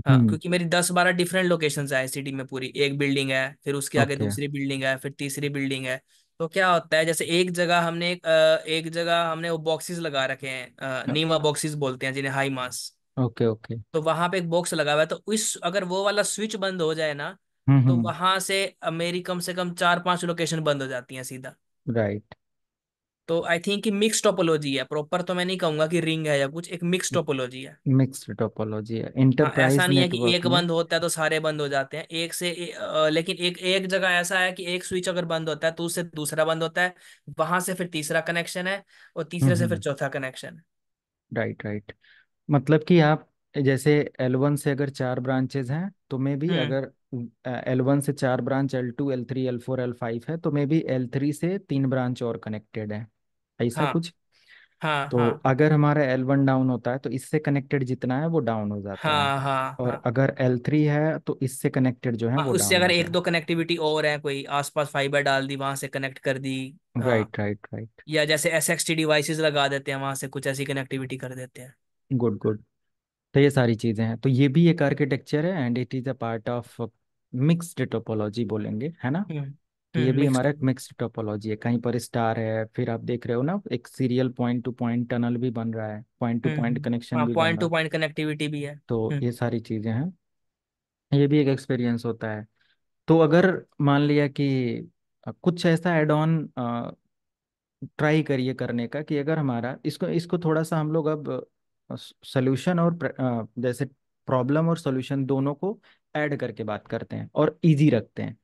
हाँ क्योंकि मेरी दस बारह डिफरेंट लोकेशन है सिटी में पूरी एक बिल्डिंग है फिर उसके आगे okay. दूसरी बिल्डिंग है फिर तीसरी बिल्डिंग है तो क्या होता है जैसे एक जगह हमने एक, एक जगह हमने वो बॉक्सेस लगा रखे हैं नीमा बॉक्सेस बोलते हैं जिन्हें हाई मास ओके ओके तो वहां पे एक बॉक्स लगा हुआ है तो इस अगर वो वाला स्विच बंद हो जाए ना हम्म, तो हम्म। वहां से मेरी कम से कम चार पांच लोकेशन बंद हो जाती है सीधा राइट तो आई थिंक मिक्स टोपोलॉजी है प्रॉपर तो मैं नहीं कहूंगा कि रिंग है या कुछ एक मिक्स टोपोलॉजी है मिक्स टोपोलॉजी है हाँ, इंटरप्राइज ऐसा नहीं है कि नेटवर्क एक में बंद होता है तो सारे बंद हो जाते हैं एक से ए- अ, लेकिन एक एक जगह ऐसा है कि एक स्विच अगर बंद होता है तो उससे दूसरा बंद होता है वहां से फिर तीसरा कनेक्शन है और हम्म, तीसरे से फिर हम्म। चौथा कनेक्शन है राइट राइट मतलब कि आप जैसे एल वन से अगर चार ब्रांचेज हैं तो मे भी हम्म अगर एल वन से चार branch L two L three L four L five है तो मे भी एल थ्री से तीन ब्रांच और कनेक्टेड है ऐसा हाँ कुछ हाँ तो हाँ अगर हमारा एल वन डाउन होता है तो इससे कनेक्टेड जितना है वो डाउन हो जाता है हाँ हाँ और हाँ अगर एल थ्री है तो इससे कनेक्टेड जो है हाँ, वो उससे डाउन अगर होता एक है दो कनेक्टिविटी और है कोई आसपास फाइबर डाल दी वहां से कनेक्ट कर दी हाँ राइट राइट राइट या जैसे एस एक्स टी डिवाइसेस लगा देते हैं वहां से कुछ ऐसी कनेक्टिविटी कर देते हैं गुड गुड तो ये सारी चीजें हैं तो ये भी एक आर्किटेक्चर है and it is a part of mixed topology बोलेंगे है ना हम्म। ये हम्म, भी हमारा एक मिक्स टोपोलॉजी है कहीं पर स्टार है फिर आप देख रहे हो ना एक serial point to point tunnel भी बन रहा है पॉइंट टू पॉइंट कनेक्शन भी पॉइंट टू पॉइंट कनेक्टिविटी भी है तो हम्म। ये सारी चीजें हैं ये भी एक एक्सपीरियंस होता है तो अगर मान लिया कि कुछ ऐसा एड ऑन ट्राई करिए करने का कि अगर हमारा इसको इसको थोड़ा सा हम लोग अब सोल्यूशन और जैसे प्रॉब्लम और सोल्यूशन दोनों को ऐड करके बात करते हैं और इजी रखते हैं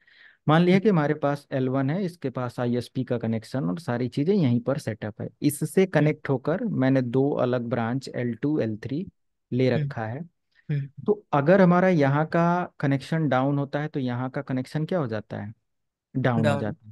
मान लिया हम्म। कि हमारे पास L1 है इसके पास आईएसपी का कनेक्शन और सारी चीजें यहीं पर सेटअप है इससे कनेक्ट होकर मैंने दो अलग ब्रांच L2 L3 ले हम्म, रखा है हम्म। तो अगर हमारा यहाँ का कनेक्शन डाउन होता है तो यहाँ का कनेक्शन क्या हो जाता है डाउन हो जाता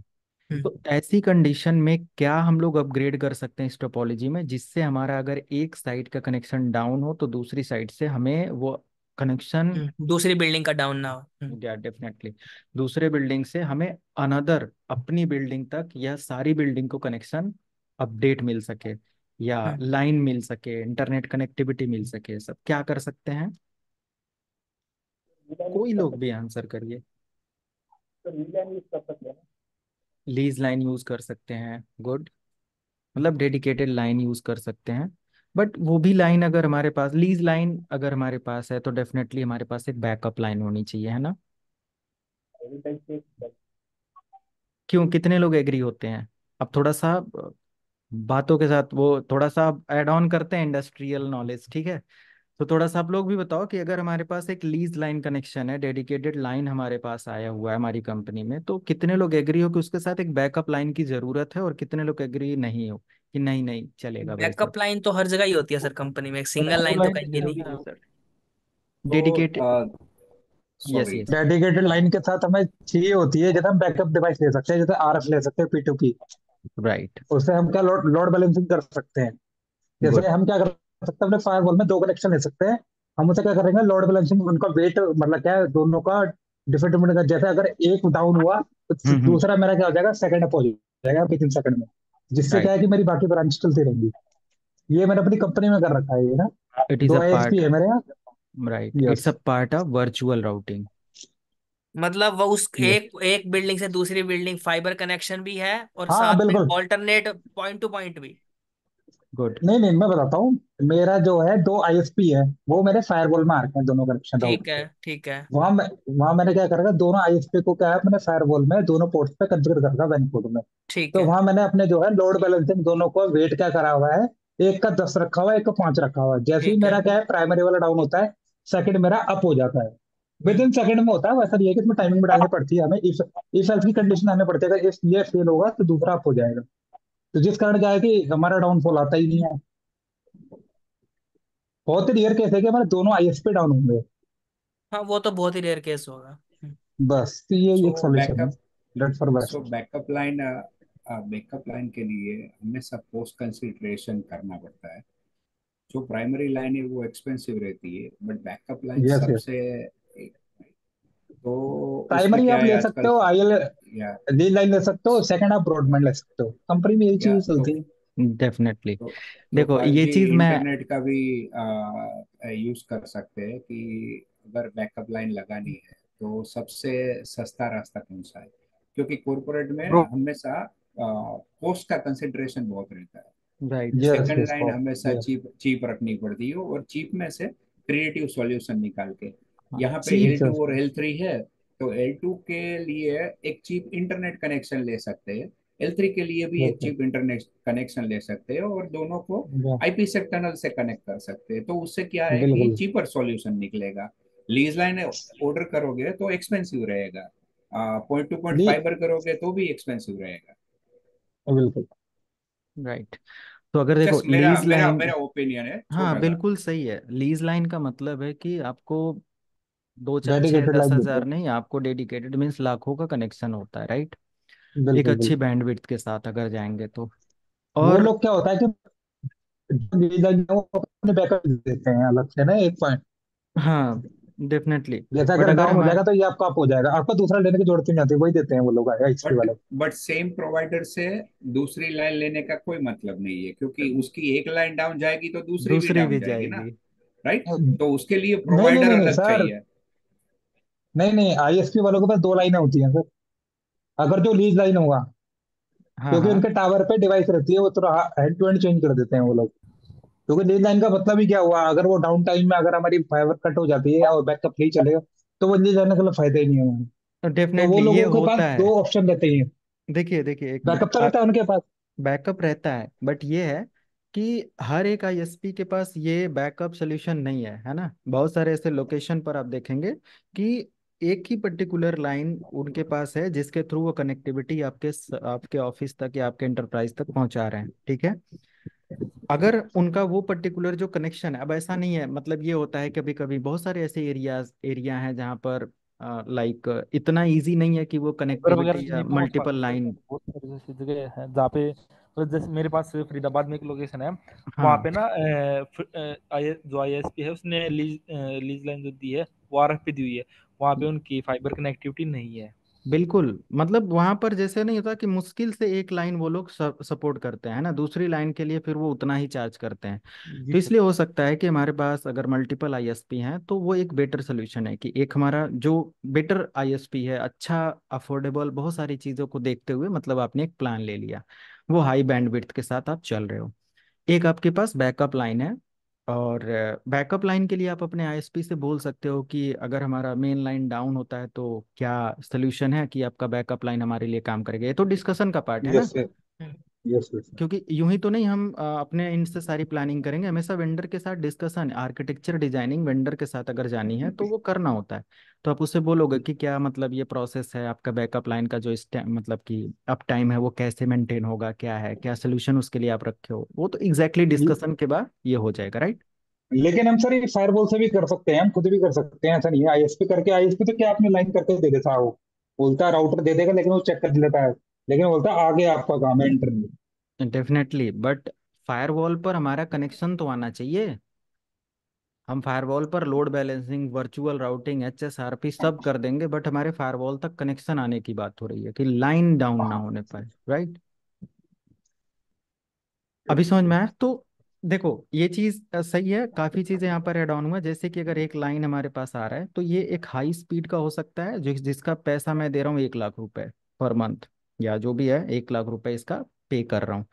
है तो ऐसी कंडीशन में क्या हम लोग अपग्रेड कर सकते हैं इस टोपोलॉजी में जिससे हमारा अगर एक साइड का कनेक्शन डाउन हो तो दूसरी साइड से हमें वो कनेक्शन हम्म, दूसरी बिल्डिंग का डाउन ना हो या हम्म। डेफिनेटली दूसरे बिल्डिंग से हमें अनदर अपनी बिल्डिंग तक या सारी बिल्डिंग को कनेक्शन अपडेट मिल सके या लाइन हम्म। मिल सके इंटरनेट कनेक्टिविटी मिल सके सब क्या कर सकते हैं कोई लोग भी आंसर करिए लीज लाइन यूज कर सकते हैं गुड मतलब डेडिकेटेड लाइन यूज कर सकते हैं बट वो भी लाइन अगर हमारे पास लीज लाइन अगर हमारे पास है तो डेफिनेटली हमारे पास एक बैकअप लाइन होनी चाहिए है ना क्यों कितने लोग एग्री होते हैं अब थोड़ा सा बातों के साथ वो थोड़ा सा एड ऑन करते हैं इंडस्ट्रियल नॉलेज ठीक है तो थोड़ा सा आप लोग भी बताओ कि अगर हमारे पास एक लीज लाइन कनेक्शन है डेडिकेटेड लाइन हमारे पास आया हुआ है हमारी कंपनी में तो कितने लोग एग्री हो कि उसके साथ एक बैकअप लाइन की जरूरत है और कितने लोग एग्री नहीं हो कि नहीं नहीं चलेगा बैकअप लाइन तो हर जगह ही होती है सर कंपनी में एक सिंगल लाइन तो, तो कहीं भी नहीं sir dedicated dedicated uh, line के साथ हमें चाहिए होती है जैसे हम बैकअप डिवाइस ले सकते हैं जैसे आरएफ ले सकते हैं पी राइट उससे हम क्या लोड लोड बैलेंसिंग कर सकते हैं जैसे हम क्या कर सकते हैं अपने फायरवॉल में दो कनेक्शन ले सकते हैं हम उसे क्या करेंगे लोड बैलेंसिंग उनका वेट मतलब क्या है दोनों का डिफरेंट डिफरेंट जैसे अगर एक डाउन हुआ तो हम्म, हम्म। दूसरा मेरा क्या हो जाएगा सेकंड अप हो जाएगा विद इन सेकंड में जिससे क्या है कि मेरी बाकी ब्रांच चलती रहेंगी ये मैंने अपनी कंपनी में कर रखा है ये ना इट इज अ पार्ट है मेरे यहाँ right it's a part of virtual routing मतलब वो उस एक एक बिल्डिंग से दूसरी बिल्डिंग फाइबर कनेक्शन भी है और हाँ, साथ में ऑल्टरनेट पॉइंट टू पॉइंट भी गुड नहीं नहीं मैं बताता हूँ मेरा जो है दो आईएसपी है वो मेरे फायरवॉल में आ रखे हैं दोनों कनेक्शन ठीक है ठीक है वहां मैं वहां मैंने क्या करेगा दोनों आईएसपी को क्या है मैंने फायरवॉल में दोनों पोर्ट्स पे कंफिगर कर रखा वैनकोड में ठीक तो है वहां मैंने अपने जो है लोड बैलेंसिंग दोनों को वेट क्या करा हुआ है एक का दस रखा हुआ है एक का पांच रखा हुआ है जैसे ही ठीक है मेरा क्या है प्राइमरी वाला डाउन होता है सेकंड मेरा अप हो जाता है विद इन सेकंड में होता है वैसा ये कि इसमें टाइमिंग में डालनी पड़ती है हमें इफ इफ एल्स की कंडीशन आने पड़ती है अगर इस ये फेल होगा तो दूसरा अप हो जाएगा तो जिस कारण क्या है कि हमारा डाउनफॉल आता ही नहीं है बहुत ही रेयर केस है कि हमारे मतलब दोनों आईएसपी डाउन होंगे हाँ वो तो बहुत ही रेयर केस होगा हम्म। बस तो ये so, एक सॉल्यूशन है that for best so backup line backup line के लिए हमें पोस्ट कंसीडरेशन करना पड़ता है जो प्राइमरी लाइन है वो एक्सपेंसिव रहती है बट बैकअप लाइन yes, सबसे yes. तो प्राइमरी आप ले सकते हो आईएल डी लाइन ले सकते हो सेकंड आप ब्रॉडबैंड ले सकते हो कंपनी में यही चीज तो चलती है डेफिनेटली तो, तो, देखो ये चीज मैं इंटरनेट का भी यूज कर सकते हैं कि अगर बैकअप लाइन लगानी है तो सबसे सस्ता रास्ता कौन सा है क्योंकि कॉर्पोरेट में हमेशा कॉस्ट का कंसिडरेशन बहुत रहता है सेकंड लाइन हमेशा चीप चीप रखनी पड़ती है और चीप में से क्रिएटिव सॉल्यूशन निकाल के हाँ। यहाँ पे एल टू और एल थ्री है तो एल टू के लिए एक चीप इंटरनेट कनेक्शन ले सकते हैं एल थ्री के लिए भी एक चीप इंटरनेट कनेक्शन ले सकते हैं और दोनों को आईपी से टनल से कनेक्ट कर सकते हैं तो उससे क्या है कि चीपर सॉल्यूशन निकलेगा लीज लाइन ऑर्डर करोगे तो एक्सपेंसिव रहेगा पॉइंट टू पॉइंट फाइबर करोगे तो भी एक्सपेंसिव रहेगा बिल्कुल राइट तो अगर देखो लीज लाइन मेरा ओपिनियन है हाँ बिल्कुल सही है लीज लाइन का मतलब है कि आपको दो चार छः डेडिकेटेड दस लाइट हजार हैं नहीं आपको डेडिकेटेड मीन्स लाखों का कनेक्शन होता है राइट एक बिल्कुल अच्छी बिल्कुल बैंडविड्थ के साथ अगर जाएंगे तो वो और लोग क्या होता है कि वो अपने बैकअप देते हैं अलग से ना एक पॉइंट हाँ डेफिनेटली जैसे बट अगर अगर डाउन हो हमारे जाएगा तो ये आपका अप हो जाएगा आपको दूसरा लेने की जरूरत ही नहीं आती वही देते हैं वो लोग एचपी बट वाले बट सेम प्रोवाइडर से दूसरी लाइन लेने का कोई मतलब नहीं है क्योंकि उसकी एक लाइन डाउन जाएगी तो दूसरी भी दूसरी डाउन भी जाएगी ना जाएगी राइट हाँ। तो उसके लिए नहीं नहीं प्रोवाइडर नहीं अलग सर चाहिए नहीं नहीं आईएसपी वालों के पास दो लाइनें होती हैं सर अगर जो लीज लाइन होगा हाँ क्योंकि हाँ उनके टावर पे डिवाइस रहती है वो थोड़ा हैंड टू हैंड चेंज कर देते हैं वो लोग क्योंकि लीज लाइन का मतलब ही क्या हुआ अगर वो डाउन टाइम में अगर हमारी फाइबर कट हो जाती है और बैकअप नहीं चलेगा तो वो लीज लाइन का फायदा ही नहीं है हमें तो तो वो डेफिनेटली ये लोगों के पास होता है दो ऑप्शन रहते हैं देखिए देखिए एक बैकअप तो रहता है उनके पास बैकअप रहता है बट ये है कि हर एक आईएसपी के पास ये बैकअप सोल्यूशन नहीं है है ना बहुत सारे ऐसे लोकेशन पर आप देखेंगे कि एक ही पर्टिकुलर लाइन उनके पास है जिसके थ्रू वो कनेक्टिविटी आपके आपके ऑफिस तक या आपके एंटरप्राइज तक पहुंचा रहे हैं ठीक है अगर उनका वो पर्टिकुलर जो कनेक्शन है अब ऐसा नहीं है मतलब ये होता है कभी कभी बहुत सारे ऐसे एरिया एरिया हैं जहाँ पर लाइक uh, like, इतना इजी नहीं है कि वो कनेक्टिविटी मल्टीपल लाइन है जहाँ पे मतलब जैसे मेरे पास फरीदाबाद में एक लोकेशन है हाँ. वहाँ पे ना जो आई एस पी है उसने लीज लीज लाइन जो दी है वो आर एफ पी दी हुई है वहाँ पे उनकी फाइबर कनेक्टिविटी नहीं है बिल्कुल मतलब वहां पर जैसे नहीं होता कि मुश्किल से एक लाइन वो लोग सपोर्ट करते हैं ना दूसरी लाइन के लिए फिर वो उतना ही चार्ज करते हैं तो इसलिए हो सकता है कि हमारे पास अगर मल्टीपल आईएसपी हैं तो वो एक बेटर सोल्यूशन है कि एक हमारा जो बेटर आईएसपी है अच्छा अफोर्डेबल बहुत सारी चीजों को देखते हुए मतलब आपने एक प्लान ले लिया वो हाई बैंड के साथ आप चल रहे हो एक आपके पास बैकअप लाइन है और बैकअप लाइन के लिए आप अपने आईएसपी से बोल सकते हो कि अगर हमारा मेन लाइन डाउन होता है तो क्या सोल्यूशन है कि आपका बैकअप लाइन हमारे लिए काम करेगा ये तो डिस्कशन का पार्ट है यस सर यस क्योंकि यूं ही तो नहीं हम अपने एंड से सारी प्लानिंग करेंगे हमेशा वेंडर के साथ डिस्कशन आर्किटेक्चर डिजाइनिंग वेंडर के साथ अगर जानी है तो वो करना होता है तो आप उसे बोलोगे कि क्या मतलब ये प्रोसेस है आपका बैकअप लाइन का जो इस टाइम मतलब कि अप टाइम है वो कैसे मेंटेन होगा क्या है क्या सोल्यूशन उसके लिए आप रखे हो वो तो एग्जैक्टली exactly डिस्कशन के बाद ये हो जाएगा राइट लेकिन हम सर ये फायरवॉल से भी कर सकते हैं हम खुद भी कर सकते हैं ऐसा नहीं है आईएसपी करके आईएसपी तो क्या आपने लाइन करके दे देता है वो बोलता है राउटर दे देगा लेकिन वो चेक कर लेता है लेकिन बोलता आगे आपका काम है इंटरनेट डेफिनेटली बट फायरवॉल पर हमारा कनेक्शन तो आना चाहिए हम फायरवॉल पर load balancing virtual routing H S R P सब कर देंगे बट हमारे फायरवॉल तक कनेक्शन आने की बात हो रही है कि लाइन डाउन ना होने पर राइट अभी समझ में आया तो देखो ये चीज सही है काफी चीजें यहाँ पर एड ऑन हुआ जैसे कि अगर एक लाइन हमारे पास आ रहा है तो ये एक हाई स्पीड का हो सकता है जिसका पैसा मैं दे रहा हूँ एक लाख रुपए पर मंथ या जो भी है एक लाख रुपए इसका पे कर रहा हूँ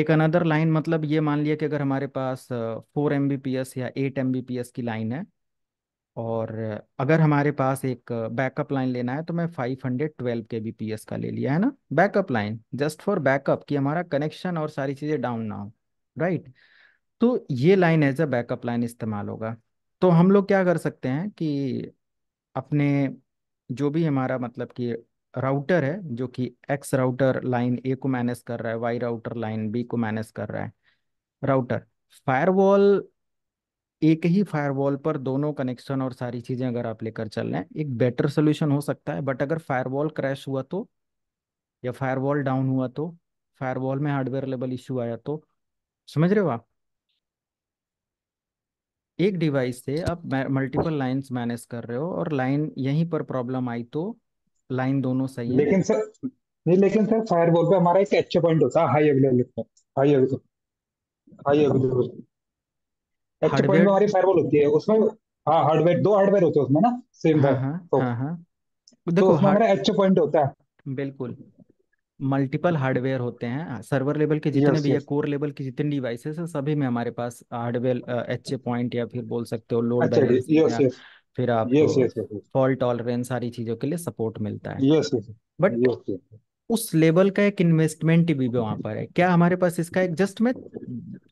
एक अनदर लाइन मतलब ये मान लिया कि अगर हमारे पास फोर एम या एट एम की लाइन है और अगर हमारे पास एक बैकअप लाइन लेना है तो मैं five hundred twelve K B P S का ले लिया है ना backup line just for backup कि हमारा कनेक्शन और सारी चीज़ें डाउन ना हो राइट तो ये line as a backup line इस्तेमाल होगा तो हम लोग क्या कर सकते हैं कि अपने जो भी हमारा मतलब कि राउटर है जो कि एक्स राउटर लाइन ए को मैनेज कर रहा है वाई राउटर लाइन बी को मैनेज कर रहा है राउटर फायरवॉल एक ही फायरवॉल पर दोनों कनेक्शन और सारी चीजें अगर आप लेकर चल रहे हैं एक बेटर सोल्यूशन हो सकता है बट अगर फायरवॉल क्रैश हुआ तो या फायरवॉल डाउन हुआ तो फायरवॉल में हार्डवेयर लेवल इश्यू आया तो समझ रहे हो आप एक डिवाइस से आप मल्टीपल लाइंस मैनेज कर रहे हो और लाइन यहीं पर प्रॉब्लम आई तो लाइन दोनों सही है लेकिन सर नहीं लेकिन सर फायरबॉल पे हमारा एक एच अच्छा पॉइंट होता है high available high available high available H point हमारी होती है उसमें हाँ हार्डवेयर दो हार्डवेयर होते हैं उसमें ना सेम हाँ हाँ तो हाँ हाँ तो देखो पॉइंट होता है बिल्कुल मल्टीपल हार्डवेयर होते हैं सर्वर हाँ, लेवल के जितने yes, भी कोर लेवल के जितने डिवाइसेस सभी में हमारे पास हार्डवेयर एच ए पॉइंट या फिर बोल सकते हो लोड बैलेंस फिर आपको फॉल्ट टॉलरेंस सारी चीजों के लिए सपोर्ट मिलता है यस यस बट उस लेवल का एक इन्वेस्टमेंट भी वहां पर है क्या हमारे पास इसका एक जस्ट मैं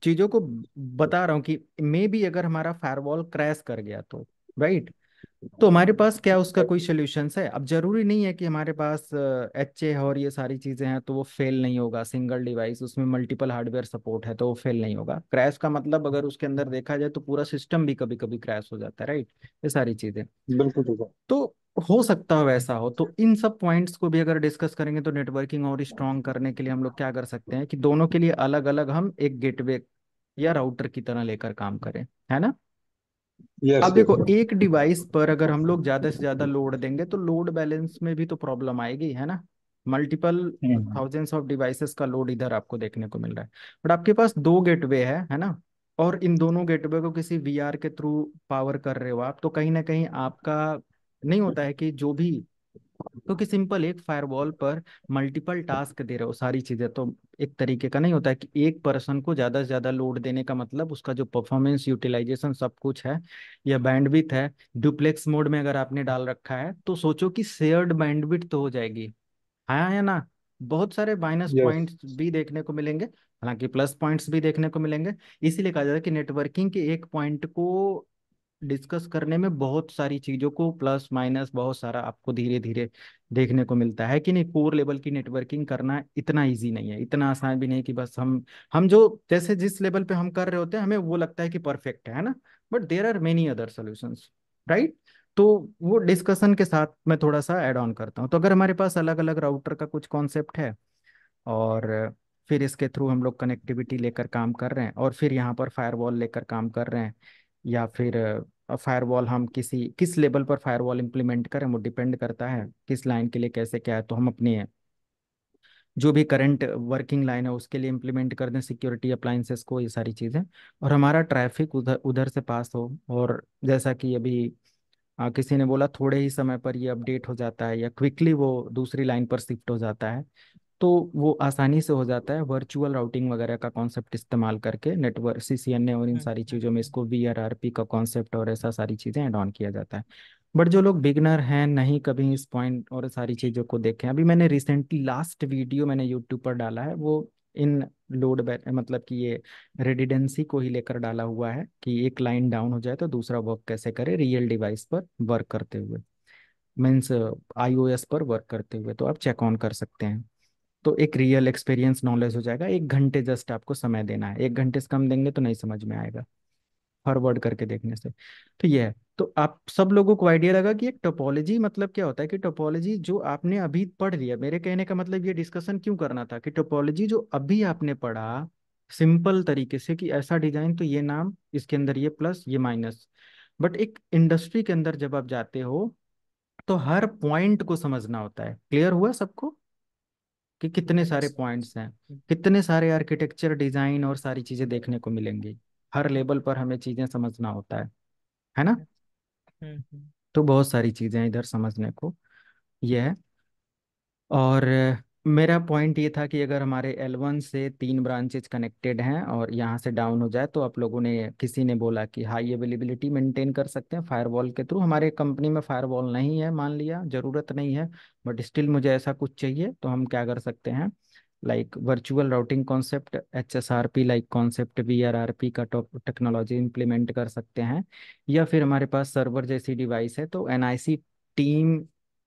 चीजों को बता रहा हूँ कि मे भी अगर हमारा फायरवॉल क्रैश कर गया तो राइट तो हमारे पास क्या उसका कोई सोल्यूशन है अब जरूरी नहीं है कि हमारे पास एच ए और ये सारी चीजें हैं तो वो फेल नहीं होगा सिंगल डिवाइस उसमें मल्टीपल हार्डवेयर सपोर्ट है तो वो फेल नहीं होगा क्रैश का मतलब अगर उसके अंदर देखा जाए तो पूरा सिस्टम भी कभी कभी क्रैश हो जाता है राइट ये सारी चीजें बिल्कुल तो हो सकता हो वैसा हो तो इन सब पॉइंट्स को भी अगर डिस्कस करेंगे तो नेटवर्किंग और स्ट्रॉन्ग करने के लिए हम लोग क्या कर सकते हैं कि दोनों के लिए अलग अलग हम एक गेटवे या राउटर की तरह लेकर काम करें है ना yes, अब देखो एक डिवाइस पर अगर हम लोग ज्यादा से ज्यादा लोड देंगे तो लोड बैलेंस में भी तो प्रॉब्लम आएगी है ना मल्टीपल थाउजेंड्स ऑफ डिवाइसेस का लोड इधर आपको देखने को मिल रहा है बट आपके पास दो गेटवे है है ना और इन दोनों गेटवे को किसी वीआर के थ्रू पावर कर रहे हो आप तो कहीं ना कहीं आपका नहीं होता है कि जो भी क्योंकि तो सिंपल एक फायरवॉल पर मल्टीपल टास्क दे रहे हो सारी चीजें तो एक तरीके का नहीं होता है कि एक पर्सन को ज्यादा से ज्यादा लोड देने का मतलब उसका जो परफॉर्मेंस यूटिलाइजेशन सब कुछ है या बैंडविथ है डुप्लेक्स मोड में अगर आपने डाल रखा है तो सोचो कि शेयर्ड बैंडविथ तो हो जाएगी आया हाँ है ना बहुत सारे माइनस yes. पॉइंट्स भी देखने को मिलेंगे हालांकि प्लस पॉइंट्स भी देखने को मिलेंगे इसीलिए कहा जाता है कि नेटवर्किंग के एक पॉइंट को डिस्कस करने में बहुत सारी चीज़ों को प्लस माइनस बहुत सारा आपको धीरे धीरे देखने को मिलता है कि नहीं कोर लेवल की नेटवर्किंग करना इतना इजी नहीं है इतना आसान भी नहीं कि बस हम हम जो जैसे जिस लेवल पे हम कर रहे होते हैं हमें वो लगता है कि परफेक्ट है ना but there are many other solution right तो वो डिस्कशन के साथ मैं थोड़ा सा एड ऑन करता हूँ तो अगर हमारे पास अलग अलग राउटर का कुछ कॉन्सेप्ट है और फिर इसके थ्रू हम लोग कनेक्टिविटी लेकर काम कर रहे हैं और फिर यहाँ पर फायरवॉल लेकर काम कर रहे हैं या फिर फायरवॉल हम किसी किस लेवल पर फायरवॉल इम्प्लीमेंट करें वो डिपेंड करता है किस लाइन के लिए कैसे क्या है तो हम अपने जो भी करंट वर्किंग लाइन है उसके लिए इम्प्लीमेंट कर दें सिक्योरिटी अप्लाइंसेस को ये सारी चीज़ें और हमारा ट्रैफिक उधर उधर से पास हो और जैसा कि अभी आ, किसी ने बोला थोड़े ही समय पर ये अपडेट हो जाता है या क्विकली वो दूसरी लाइन पर शिफ्ट हो जाता है तो वो आसानी से हो जाता है वर्चुअल राउटिंग वगैरह का कॉन्सेप्ट इस्तेमाल करके नेटवर्क सी ए और इन सारी अच्छा। चीज़ों में इसको आर आर पी का कॉन्सेप्ट और ऐसा सारी चीज़ें एड ऑन किया जाता है बट जो लोग बिगनर हैं नहीं कभी इस पॉइंट और सारी चीज़ों को देखें अभी मैंने रिसेंटली लास्ट वीडियो मैंने यूट्यूब पर डाला है वो इन लोड मतलब कि ये रेडिडेंसी को ही लेकर डाला हुआ है कि एक लाइन डाउन हो जाए तो दूसरा वर्क कैसे करे रियल डिवाइस पर वर्क करते हुए मीन्स आईओएस पर वर्क करते हुए तो आप चेक ऑन कर सकते हैं तो एक रियल एक्सपीरियंस नॉलेज हो जाएगा एक घंटे जस्ट आपको समय देना है एक घंटे से कम देंगे तो नहीं समझ में आएगा हर वर्ड करके देखने से तो यह है तो आप सब लोगों को आइडिया लगा कि एक टोपोलॉजी मतलब क्या होता है कि टोपोलॉजी जो आपने अभी पढ़ लिया मेरे कहने का मतलब ये डिस्कशन क्यों करना था कि टोपोलॉजी जो अभी आपने पढ़ा सिंपल तरीके से कि ऐसा डिजाइन तो ये नाम इसके अंदर ये प्लस ये माइनस बट एक इंडस्ट्री के अंदर जब आप जाते हो तो हर पॉइंट को समझना होता है क्लियर हुआ सबको कि कितने सारे पॉइंट्स हैं कितने सारे आर्किटेक्चर डिजाइन और सारी चीजें देखने को मिलेंगी हर लेवल पर हमें चीजें समझना होता है है ना हम्म, हम्म। तो बहुत सारी चीजें इधर समझने को यह है और मेरा पॉइंट ये था कि अगर हमारे L1 से तीन ब्रांचेज कनेक्टेड हैं और यहाँ से डाउन हो जाए तो आप लोगों ने किसी ने बोला कि हाई अवेलेबिलिटी मेंटेन कर सकते हैं फायरवॉल के थ्रू हमारे कंपनी में फायरवॉल नहीं है मान लिया ज़रूरत नहीं है बट स्टिल मुझे ऐसा कुछ चाहिए तो हम क्या कर सकते हैं like virtual routing concept H S R P like concept V R R P का टेक्नोलॉजी इम्प्लीमेंट कर सकते हैं या फिर हमारे पास सर्वर जैसी डिवाइस है तो एन आई सी टीम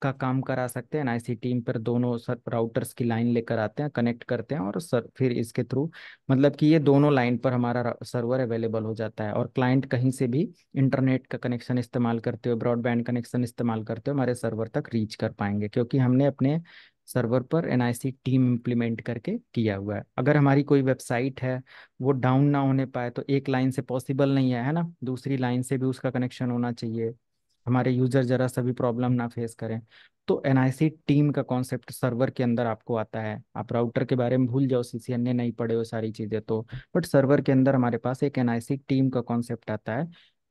का काम करा सकते हैं एनआईसी टीम पर दोनों सर राउटर्स की लाइन लेकर आते हैं कनेक्ट करते हैं और सर फिर इसके थ्रू मतलब कि ये दोनों लाइन पर हमारा सर्वर अवेलेबल हो जाता है और क्लाइंट कहीं से भी इंटरनेट का कनेक्शन इस्तेमाल करते हुए ब्रॉडबैंड कनेक्शन इस्तेमाल करते हुए हमारे सर्वर तक रीच कर पाएंगे क्योंकि हमने अपने सर्वर पर एन टीम इम्प्लीमेंट करके किया हुआ है अगर हमारी कोई वेबसाइट है वो डाउन ना होने पाए तो एक लाइन से पॉसिबल नहीं है है ना दूसरी लाइन से भी उसका कनेक्शन होना चाहिए हमारे यूजर जरा सभी प्रॉब्लम ना फेस करें तो एनआईसी टीम का कॉन्सेप्ट सर्वर के अंदर आपको आता है आप राउटर के बारे में भूल जाओ सी सी नहीं पढ़े हो सारी चीज़ें तो बट सर्वर के अंदर हमारे पास एक एन टीम का कॉन्सेप्ट आता है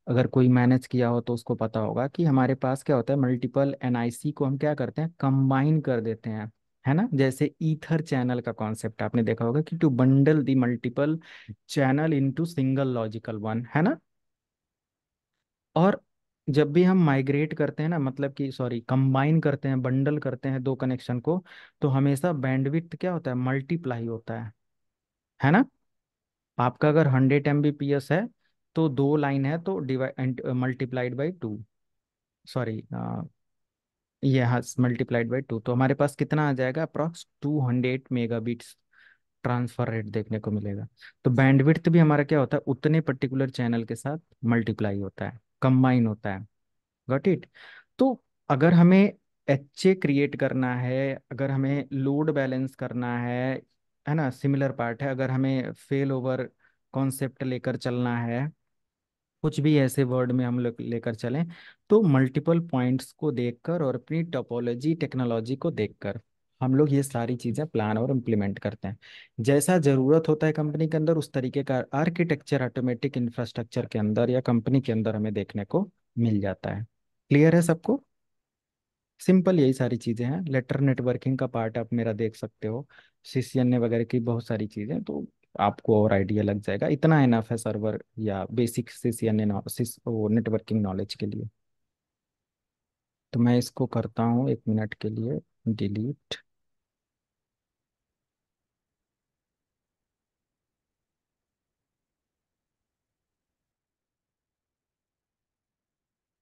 अगर कोई मैनेज किया हो तो उसको पता होगा कि हमारे पास क्या होता है मल्टीपल एनआईसी को हम क्या करते हैं कंबाइन कर देते हैं है ना जैसे ईथर चैनल का कॉन्सेप्ट आपने देखा होगा कि to bundle the multiple channel into single logical one है ना और जब भी हम माइग्रेट करते हैं ना मतलब कि सॉरी कंबाइन करते हैं बंडल करते हैं दो कनेक्शन को तो हमेशा बैंडविथ क्या होता है मल्टीप्लाई होता है है ना आपका अगर हंड्रेड एम है तो दो लाइन है तो divide multiplied by two sorry ये मल्टीप्लाइड बाई टू तो हमारे पास कितना आ जाएगा approx two hundred mega transfer rate देखने को मिलेगा तो बैंडविथ भी हमारा क्या होता है उतने पर्टिकुलर चैनल के साथ मल्टीप्लाई होता है कंबाइन होता है गॉट इट तो अगर हमें एच ए क्रिएट करना है अगर हमें लोड बैलेंस करना है है ना सिमिलर पार्ट है अगर हमें फेल ओवर कॉन्सेप्ट लेकर चलना है कुछ भी ऐसे वर्ड में हम लोग लेकर चलें तो मल्टीपल पॉइंट्स को देखकर और अपनी टोपोलॉजी टेक्नोलॉजी को देखकर हम लोग ये सारी चीज़ें प्लान और इम्प्लीमेंट करते हैं जैसा ज़रूरत होता है कंपनी के अंदर उस तरीके का आर्किटेक्चर ऑटोमेटिक इंफ्रास्ट्रक्चर के अंदर या कंपनी के अंदर हमें देखने को मिल जाता है क्लियर है सबको सिंपल यही सारी चीज़ें हैं लेटर नेटवर्किंग का पार्ट आप मेरा देख सकते हो सी सी एन ए वगैरह की बहुत सारी चीज़ें तो आपको और आइडिया लग जाएगा इतना इनफ है सर्वर या basic C C N A networking knowledge के लिए तो मैं इसको करता हूँ एक मिनट के लिए डिलीट